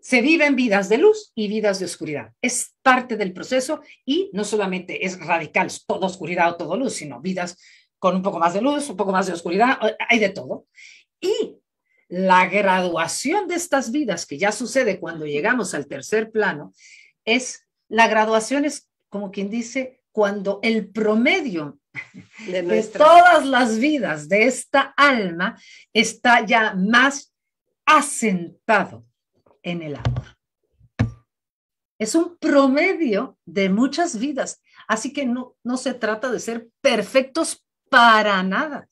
se viven vidas de luz y vidas de oscuridad. Es parte del proceso y no solamente es radical, toda oscuridad o todo luz, sino vidas con un poco más de luz, un poco más de oscuridad, hay de todo. Y la graduación de estas vidas, que ya sucede cuando llegamos al tercer plano, es, la graduación es como quien dice, cuando el promedio de todas las vidas de esta alma está ya más asentado en el amor. Es un promedio de muchas vidas, así que no, no se trata de ser perfectos para nada.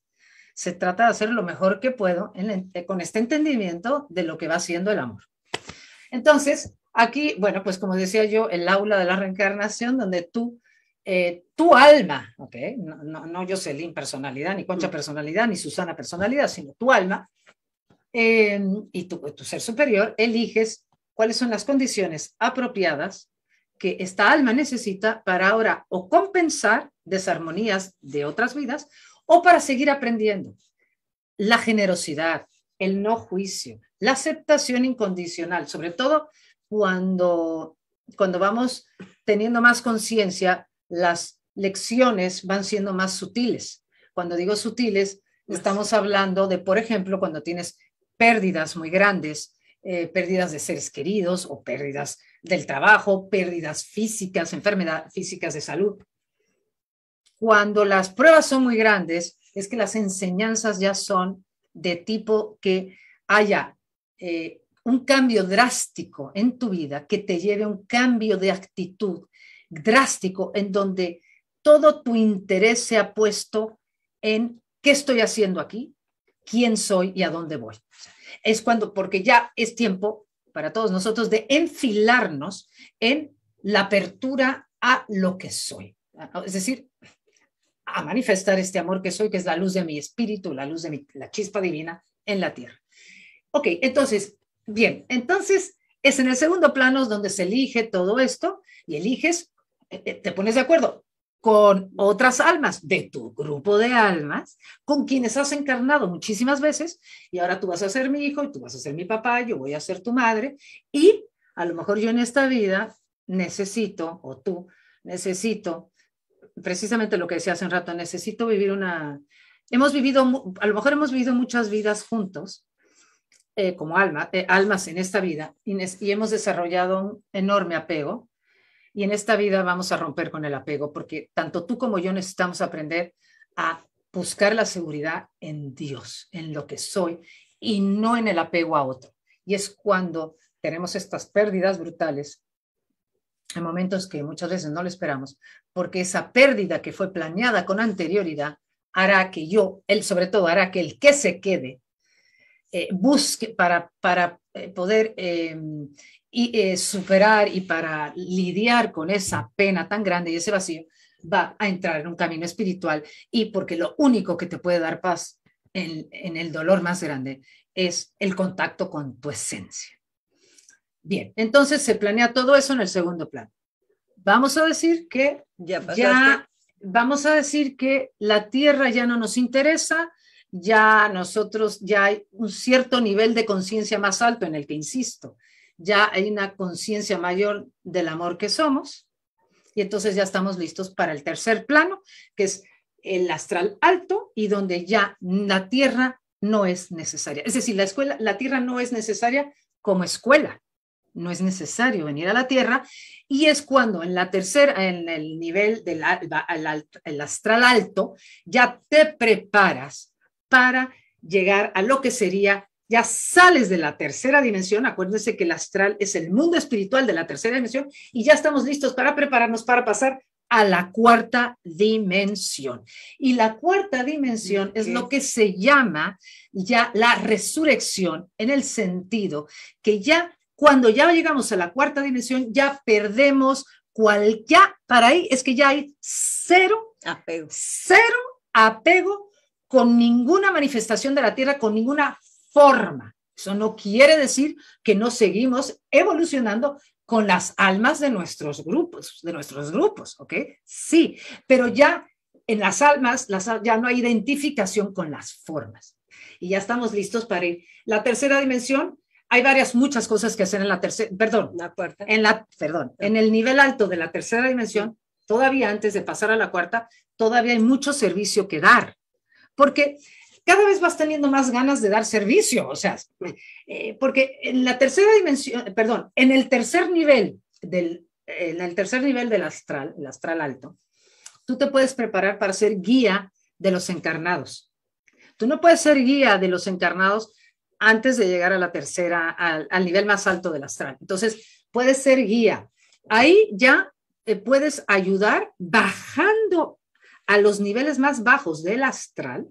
Se trata de hacer lo mejor que puedo eh, con este entendimiento de lo que va siendo el amor. Entonces, aquí, bueno, pues como decía yo, el aula de la reencarnación, donde tú, eh, tu alma, No, no, sé la personalidad, ni Concha mm. personalidad, ni Susana personalidad, sino tu alma, eh, y tu, tu ser superior, eliges cuáles son las condiciones apropiadas que esta alma necesita para ahora o compensar desarmonías de otras vidas o para seguir aprendiendo. La generosidad, el no juicio, la aceptación incondicional, sobre todo cuando, cuando vamos teniendo más conciencia, las lecciones van siendo más sutiles. Cuando digo sutiles, estamos hablando de, por ejemplo, cuando tienes pérdidas muy grandes, eh, pérdidas de seres queridos o pérdidas del trabajo, pérdidas físicas, enfermedades físicas de salud. Cuando las pruebas son muy grandes, es que las enseñanzas ya son de tipo que haya eh, un cambio drástico en tu vida que te lleve a un cambio de actitud drástico en donde todo tu interés se ha puesto en qué estoy haciendo aquí, quién soy y a dónde voy. Es cuando, porque ya es tiempo para todos nosotros de enfilarnos en la apertura a lo que soy. Es decir, a manifestar este amor que soy, que es la luz de mi espíritu, la luz de la chispa divina en la tierra. Ok, entonces, bien, entonces es en el segundo plano donde se elige todo esto y eliges, eh, eh, te pones de acuerdo, con otras almas de tu grupo de almas, con quienes has encarnado muchísimas veces, y ahora tú vas a ser mi hijo, y tú vas a ser mi papá, yo voy a ser tu madre, y a lo mejor yo en esta vida necesito, o tú necesito, precisamente lo que decía hace un rato, necesito vivir una, hemos vivido, a lo mejor hemos vivido muchas vidas juntos, eh, como eh, almas en esta vida, y hemos desarrollado un enorme apego, y en esta vida vamos a romper con el apego, porque tanto tú como yo necesitamos aprender a buscar la seguridad en Dios, en lo que soy, y no en el apego a otro. Y es cuando tenemos estas pérdidas brutales en momentos que muchas veces no lo esperamos, porque esa pérdida que fue planeada con anterioridad hará que yo, él sobre todo, hará que el que se quede, eh, busque para, para eh, poder em, y, eh, superar y para lidiar con esa pena tan grande y ese vacío, va a entrar en un camino espiritual y porque lo único que te puede dar paz en, el dolor más grande es el contacto con tu esencia. Bien, entonces se planea todo eso en el segundo plano. Vamos a decir que ya vamos a decir que la tierra ya no nos interesa, ya nosotros, ya hay un cierto nivel de conciencia más alto en el que insisto, ya hay una conciencia mayor del amor que somos y entonces ya estamos listos para el tercer plano, que es el astral alto y donde ya la tierra no es necesaria. Es decir, la escuela, la tierra no es necesaria como escuela. No es necesario venir a la tierra y es cuando en la tercera, en el nivel del el astral alto, ya te preparas para llegar a lo que sería, ya sales de la tercera dimensión, acuérdense que el astral es el mundo espiritual de la tercera dimensión y ya estamos listos para prepararnos para pasar a la cuarta dimensión. Y la cuarta dimensión es lo que se llama ya la resurrección en el sentido que ya cuando ya llegamos a la cuarta dimensión ya perdemos cual ya para ahí es que ya hay cero apego. Cero apego con ninguna manifestación de la Tierra, con ninguna forma. Eso no quiere decir que no seguimos evolucionando con las almas de nuestros grupos, de nuestros grupos, ¿ok? Sí, pero ya en las almas las, ya no hay identificación con las formas. Y ya estamos listos para ir. La tercera dimensión, hay varias, muchas cosas que hacer en la tercera, perdón, la cuarta. En la, perdón, en el nivel alto de la tercera dimensión, todavía antes de pasar a la cuarta, todavía hay mucho servicio que dar porque cada vez vas teniendo más ganas de dar servicio, o sea, eh, porque en la tercera dimensión, perdón, en el tercer nivel del, el tercer nivel del astral, el astral alto, tú te puedes preparar para ser guía de los encarnados. Tú no puedes ser guía de los encarnados antes de llegar a la tercera, al, nivel más alto del astral. Entonces, puedes ser guía. Ahí ya eh, puedes ayudar bajando a los niveles más bajos del astral,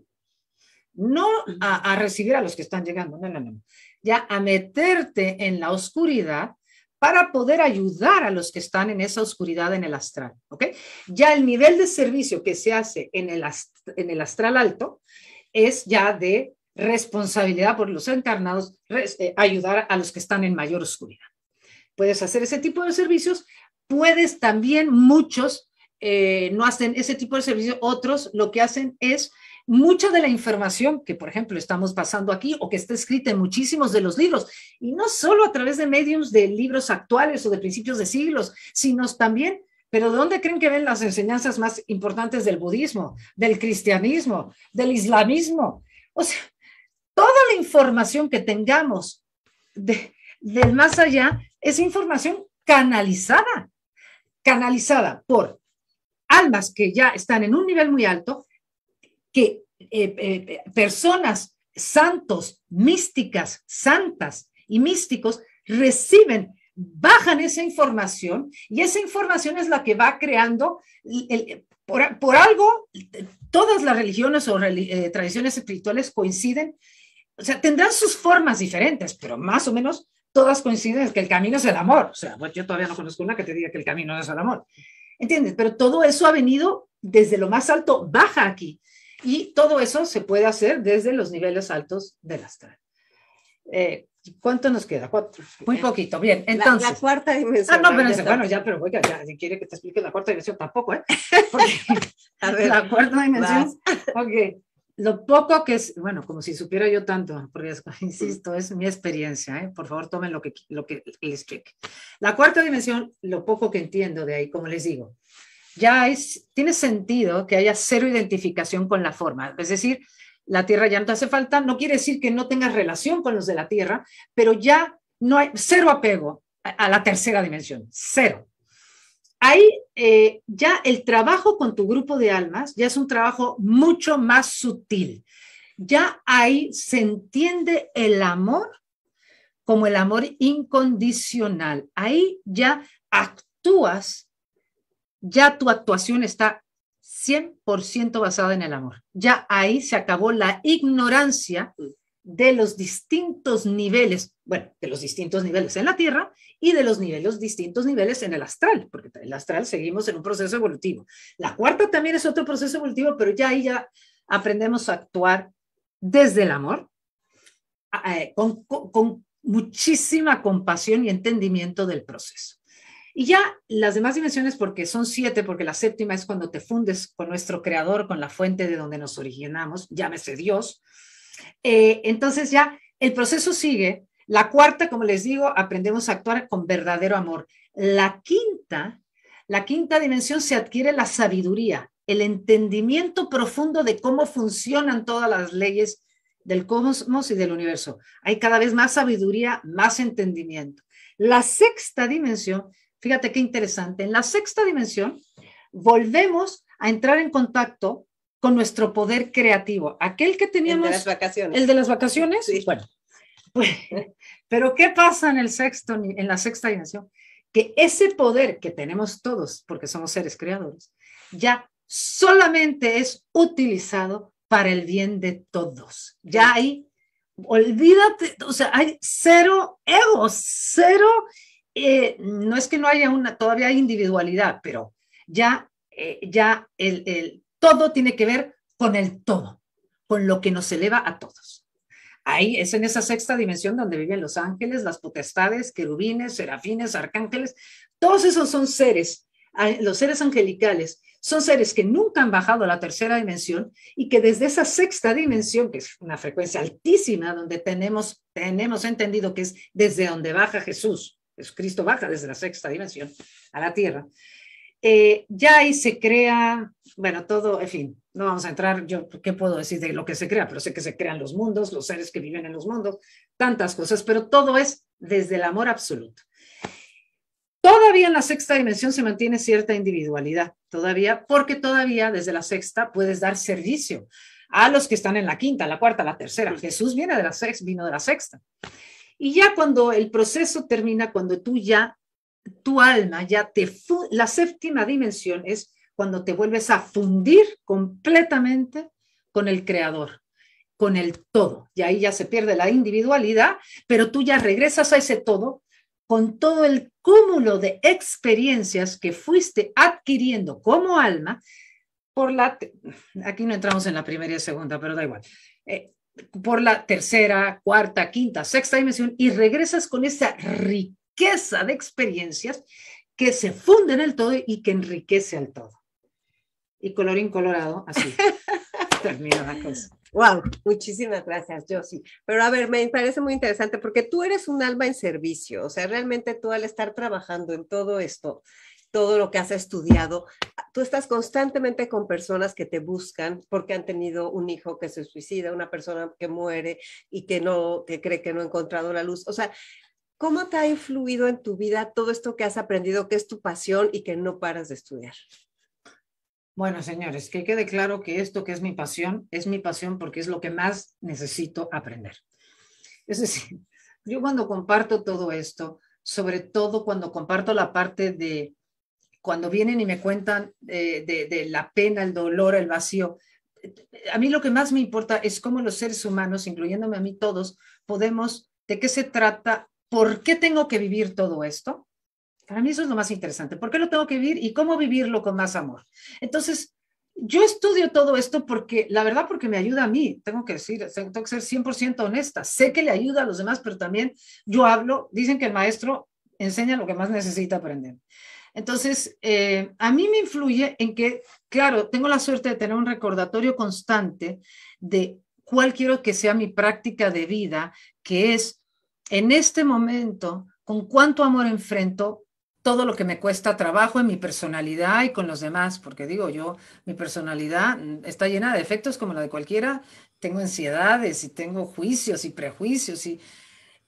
no a, recibir a los que están llegando, no, no, no, ya a meterte en la oscuridad para poder ayudar a los que están en esa oscuridad en el astral, ¿ok? Ya el nivel de servicio que se hace en el, astral alto es ya de responsabilidad por los encarnados, eh, ayudar a los que están en mayor oscuridad. Puedes hacer ese tipo de servicios, puedes también muchos eh, no hacen ese tipo de servicio, otros lo que hacen es mucha de la información que, por ejemplo, estamos pasando aquí o que está escrita en muchísimos de los libros, y no solo a través de medios de libros actuales o de principios de siglos, sino también, pero ¿de dónde creen que ven las enseñanzas más importantes del budismo, del cristianismo, del islamismo? O sea, toda la información que tengamos de, del más allá es información canalizada, canalizada por almas que ya están en un nivel muy alto, que eh, eh, eh, personas, santos, místicas, santas y místicos reciben, bajan esa información y esa información es la que va creando por, algo, todas las religiones o tradiciones espirituales coinciden, o sea, tendrán sus formas diferentes, pero más o menos todas coinciden en que el camino es el amor. O sea, yo todavía no conozco una que te diga que el camino es el amor. ¿Entiendes? Pero todo eso ha venido desde lo más alto, baja aquí. Y todo eso se puede hacer desde los niveles altos del astral. Eh, ¿Cuánto nos queda? Cuatro. Muy poquito. Bien, entonces. La, cuarta dimensión. Ah, no, pero bueno, ya, pero oiga, ya, si quiere que te explique la cuarta dimensión, tampoco, ¿eh? la cuarta dimensión. Ok lo poco que es, bueno, como si supiera yo tanto, porque insisto, es mi experiencia, ¿eh? por favor tomen lo que, lo que les cheque. La cuarta dimensión, lo poco que entiendo de ahí, como les digo, ya es, tiene sentido que haya cero identificación con la forma, es decir, la Tierra ya no hace falta, no quiere decir que no tengas relación con los de la Tierra, pero ya no hay cero apego a la tercera dimensión, cero ahí eh, ya el trabajo con tu grupo de almas ya es un trabajo mucho más sutil. Ya ahí se entiende el amor como el amor incondicional. Ahí ya actúas, ya tu actuación está 100% basada en el amor. Ya ahí se acabó la ignorancia de los distintos niveles, bueno, de los distintos niveles en la Tierra y de los niveles, distintos niveles en el astral, porque el astral seguimos en un proceso evolutivo. La cuarta también es otro proceso evolutivo, pero ya ahí ya aprendemos a actuar desde el amor, eh, con, muchísima compasión y entendimiento del proceso. Y ya las demás dimensiones, porque son siete, porque la séptima es cuando te fundes con nuestro creador, con la fuente de donde nos originamos, llámese Dios. Eh, entonces ya el proceso sigue la cuarta, como les digo, aprendemos a actuar con verdadero amor. La quinta, la quinta dimensión se adquiere la sabiduría, el entendimiento profundo de cómo funcionan todas las leyes del cosmos y del universo. Hay cada vez más sabiduría, más entendimiento. La sexta dimensión, fíjate qué interesante, en la sexta dimensión volvemos a entrar en contacto con nuestro poder creativo, aquel que teníamos... El de las vacaciones. El de las vacaciones. Sí. Bueno, pues, pero ¿qué pasa en, el sexto, en la sexta dimensión? Que ese poder que tenemos todos, porque somos seres creadores, ya solamente es utilizado para el bien de todos. Ya hay, olvídate, o sea, hay cero ego, cero, eh, no es que no haya una, todavía hay individualidad, pero ya, eh, ya el todo tiene que ver con el todo, con lo que nos eleva a todos. Ahí es en esa sexta dimensión donde viven los ángeles, las potestades, querubines, serafines, arcángeles. Todos esos son seres, los seres angelicales. Son seres que nunca han bajado a la tercera dimensión y que desde esa sexta dimensión, que es una frecuencia altísima, donde tenemos, tenemos entendido que es desde donde baja Jesús, Cristo baja desde la sexta dimensión a la tierra, eh, ya ahí se crea, bueno, todo, en fin, no vamos a entrar, yo, ¿qué puedo decir de lo que se crea? Pero sé que se crean los mundos, los seres que viven en los mundos, tantas cosas, pero todo es desde el amor absoluto. Todavía en la sexta dimensión se mantiene cierta individualidad, todavía, porque todavía desde la sexta puedes dar servicio a los que están en la quinta, la cuarta, la tercera. Jesús viene de la sexta, vino de la sexta. Y ya cuando el proceso termina, cuando tú ya tu alma ya te... La séptima dimensión es cuando te vuelves a fundir completamente con el creador, con el todo. Y ahí ya se pierde la individualidad, pero tú ya regresas a ese todo con todo el cúmulo de experiencias que fuiste adquiriendo como alma por la, aquí no entramos en la primera y segunda, pero da igual, eh, por la tercera, cuarta, quinta, sexta dimensión y regresas con esa riqueza riqueza de experiencias que se funden en el todo y que enriquece al todo. Y colorín colorado, así termina la cosa. Wow, muchísimas gracias, Josie. Pero a ver, me parece muy interesante porque tú eres un alma en servicio, o sea, realmente tú al estar trabajando en todo esto, todo lo que has estudiado, tú estás constantemente con personas que te buscan porque han tenido un hijo que se suicida, una persona que muere y que no, que cree que no ha encontrado la luz. O sea, ¿Cómo te ha influido en tu vida todo esto que has aprendido, que es tu pasión y que no paras de estudiar? Bueno, señores, que quede claro que esto que es mi pasión, es mi pasión porque es lo que más necesito aprender. Es decir, yo cuando comparto todo esto, sobre todo cuando comparto la parte de cuando vienen y me cuentan eh, de, la pena, el dolor, el vacío. A mí lo que más me importa es cómo los seres humanos, incluyéndome a mí todos, podemos, de qué se trata ¿por qué tengo que vivir todo esto? Para mí eso es lo más interesante. ¿Por qué lo tengo que vivir y cómo vivirlo con más amor? Entonces, yo estudio todo esto porque, la verdad, porque me ayuda a mí, tengo que decir, tengo que ser 100% honesta. Sé que le ayuda a los demás, pero también yo hablo, dicen que el maestro enseña lo que más necesita aprender. Entonces, eh, a mí me influye en que, claro, tengo la suerte de tener un recordatorio constante de cuál quiero que sea mi práctica de vida, que es en este momento, con cuánto amor enfrento todo lo que me cuesta trabajo en mi personalidad y con los demás, porque digo yo, mi personalidad mm, está llena de efectos como la de cualquiera, tengo ansiedades y tengo juicios y prejuicios y,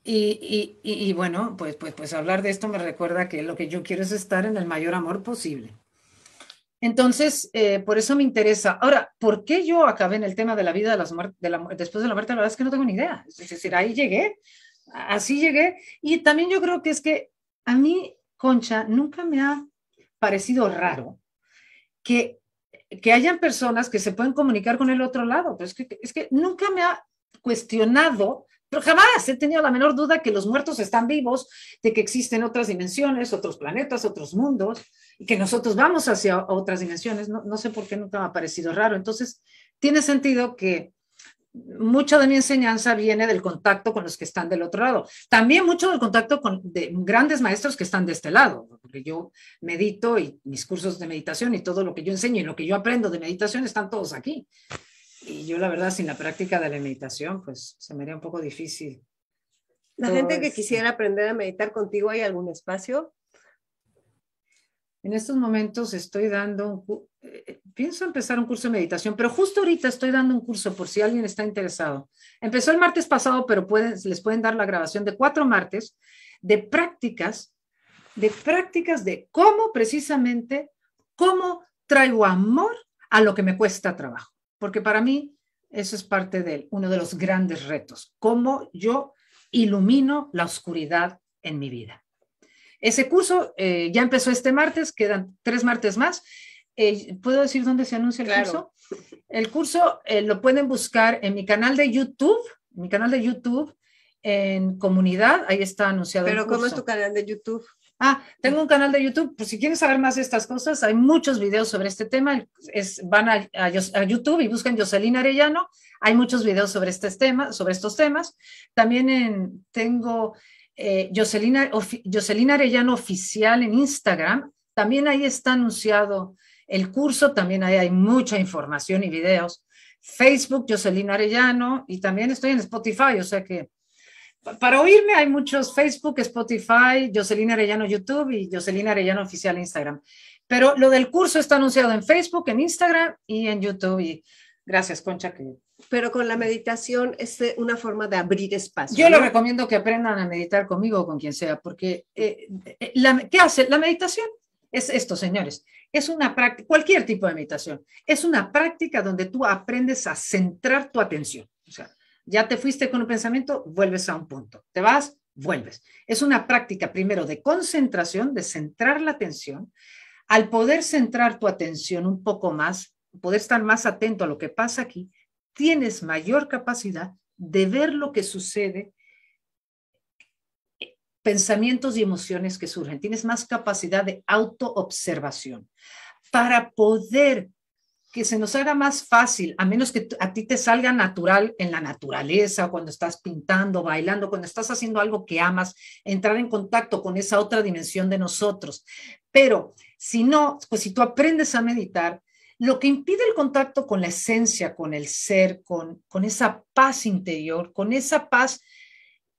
y, bueno, pues, pues, pues hablar de esto me recuerda que lo que yo quiero es estar en el mayor amor posible. Entonces, eh, por eso me interesa. Ahora, ¿por qué yo acabé en el tema de la vida de las después de la muerte? La verdad es que no tengo ni idea. Es decir, ahí llegué así llegué. Y también yo creo que es que a mí, Concha, nunca me ha parecido raro que, que hayan personas que se pueden comunicar con el otro lado. Pero es que, nunca me ha cuestionado pero jamás he tenido la menor duda que los muertos están vivos, de que existen otras dimensiones, otros planetas, otros mundos, y que nosotros vamos hacia otras dimensiones. No, no sé por qué nunca me ha parecido raro. Entonces, tiene sentido que, mucho de mi enseñanza viene del contacto con los que están del otro lado. También mucho del contacto con de grandes maestros que están de este lado, porque yo medito y mis cursos de meditación y todo lo que yo enseño y lo que yo aprendo de meditación están todos aquí. Y yo la verdad, sin la práctica de la meditación, pues se me haría un poco difícil. La gente que quisiera aprender a meditar contigo, ¿hay algún espacio? En estos momentos estoy dando, eh, pienso empezar un curso de meditación, pero justo ahorita estoy dando un curso por si alguien está interesado. Empezó el martes pasado, pero pueden, les pueden dar la grabación de cuatro martes de prácticas, de prácticas de cómo precisamente, cómo traigo amor a lo que me cuesta trabajo. Porque para mí eso es parte de uno de los grandes retos, cómo yo ilumino la oscuridad en mi vida. Ese curso eh, ya empezó este martes, quedan tres martes más. Eh, ¿Puedo decir dónde se anuncia el curso? El curso eh, lo pueden buscar en mi canal de YouTube, mi canal de YouTube en comunidad, ahí está anunciado. Pero el curso. ¿cómo es tu canal de YouTube? Ah, tengo un canal de YouTube, Pues si quieren saber más de estas cosas, hay muchos videos sobre este tema, es, van a, YouTube y buscan Jocelyn Arellano, hay muchos videos sobre, este tema, sobre estos temas. También en, tengo eh, Arellano Oficial en Instagram, también ahí está anunciado el curso, también ahí hay mucha información y videos. Facebook, Jocelyn Arellano, y también estoy en Spotify, o sea que para oírme hay muchos Facebook, Spotify, Jocelyn Arellano YouTube y Jocelyn Arellano Oficial Instagram. Pero lo del curso está anunciado en Facebook, en Instagram y en YouTube. Y Gracias, Concha. Pero con la meditación es una forma de abrir espacio. Yo lo recomiendo que aprendan a meditar conmigo o con quien sea, porque eh, eh, ¿qué hace? La meditación es esto, señores. Es una práctica, cualquier tipo de meditación, es una práctica donde tú aprendes a centrar tu atención. O sea, ya te fuiste con un pensamiento, vuelves a un punto. Te vas, vuelves. Es una práctica primero de concentración, de centrar la atención. Al poder centrar tu atención un poco más, poder estar más atento a lo que pasa aquí, tienes mayor capacidad de ver lo que sucede, pensamientos y emociones que surgen. Tienes más capacidad de autoobservación para poder que se nos haga más fácil, a menos que a ti te salga natural en la naturaleza, cuando estás pintando, bailando, cuando estás haciendo algo que amas, entrar en contacto con esa otra dimensión de nosotros. Pero si no, pues si tú aprendes a meditar, lo que impide el contacto con la esencia, con el ser, con, esa paz interior, con esa paz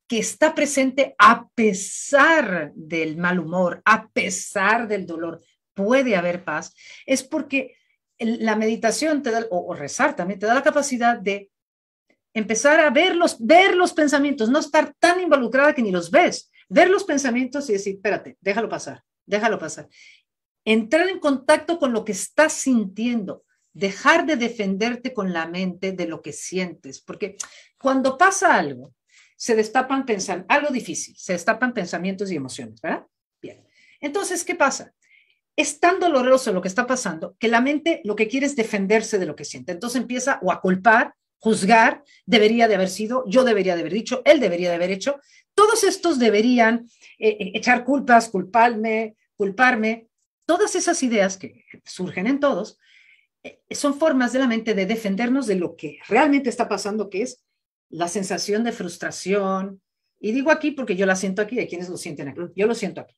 que está presente a pesar del mal humor, a pesar del dolor, puede haber paz, es porque la meditación te da, o, rezar también, te da la capacidad de empezar a ver los, ver los pensamientos, no estar tan involucrada que ni los ves, ver los pensamientos y decir, espérate, déjalo pasar, déjalo pasar entrar en contacto con lo que estás sintiendo, dejar de defenderte con la mente de lo que sientes, porque cuando pasa algo, se destapan pensamientos, algo difícil, se destapan pensamientos y emociones, ¿verdad? Bien. Entonces, ¿qué pasa? Es tan doloroso lo que está pasando que la mente lo que quiere es defenderse de lo que siente. Entonces empieza o a culpar, juzgar, debería de haber sido, yo debería de haber dicho, él debería de haber hecho. Todos estos deberían eh, eh, echar culpas, culparme, culparme, Todas esas ideas que surgen en todos eh, son formas de la mente de defendernos de lo que realmente está pasando, que es la sensación de frustración. Y digo aquí porque yo la siento aquí, de quienes lo sienten aquí. Yo lo siento aquí,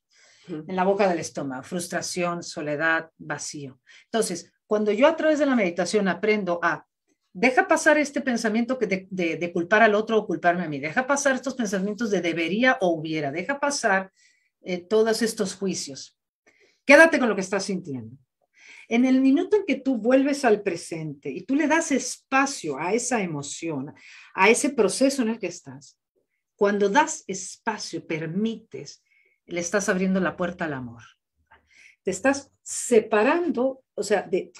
en la boca del estómago, frustración, soledad, vacío. Entonces, cuando yo a través de la meditación aprendo a deja pasar este pensamiento que de, culpar al otro o culparme a mí, deja pasar estos pensamientos de debería o hubiera, deja pasar eh, todos estos juicios. Quédate con lo que estás sintiendo. En el minuto en que tú vuelves al presente y tú le das espacio a esa emoción, a ese proceso en el que estás, cuando das espacio, permites, le estás abriendo la puerta al amor. Te estás separando, o sea, de,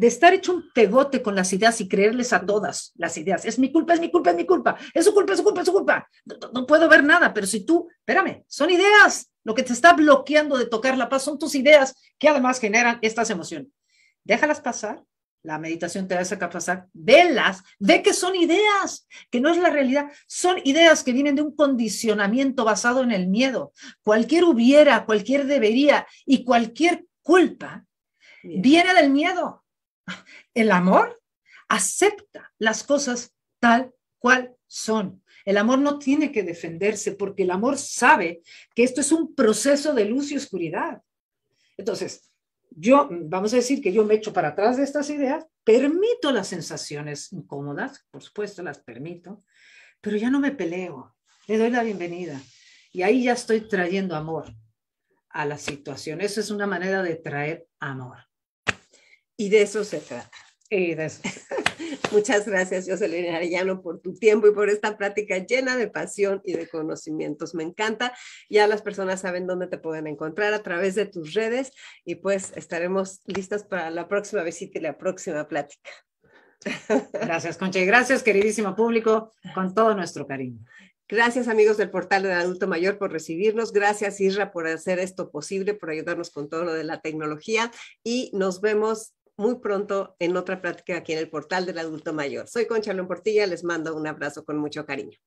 estar hecho un pegote con las ideas y creerles a todas las ideas. Es mi culpa, es mi culpa, es mi culpa, es su culpa, es su culpa, es su culpa. no puedo ver nada, pero si tú, espérame, son ideas, lo que te está bloqueando de tocar la paz son tus ideas que además generan estas emociones. Déjalas pasar. La meditación te hace pasar. Velas. Ve que son ideas, que no es la realidad. Son ideas que vienen de un condicionamiento basado en el miedo. Cualquier hubiera, cualquier debería y cualquier culpa viene del miedo. El amor acepta las cosas tal cual son. El amor no tiene que defenderse porque el amor sabe que esto es un proceso de luz y oscuridad. Entonces, yo, vamos a decir que yo me echo para atrás de estas ideas, permito las sensaciones incómodas, por supuesto las permito, pero ya no me peleo, le doy la bienvenida. Y ahí ya estoy trayendo amor a la situación. Eso es una manera de traer amor. Y de eso se trata. Muchas gracias, Jocelyn Arellano, por tu tiempo y por esta práctica llena de pasión y de conocimientos. Me encanta. Ya las personas saben dónde te pueden encontrar a través de tus redes y pues estaremos listas para la próxima visita y la próxima plática. Gracias, Concha. Y gracias, queridísimo público, con todo nuestro cariño. Gracias amigos del portal del adulto mayor por recibirnos. Gracias Isra por hacer esto posible, por ayudarnos con todo lo de la tecnología y nos vemos muy pronto en otra práctica aquí en el portal del adulto mayor. Soy Concha Portilla, les mando un abrazo con mucho cariño.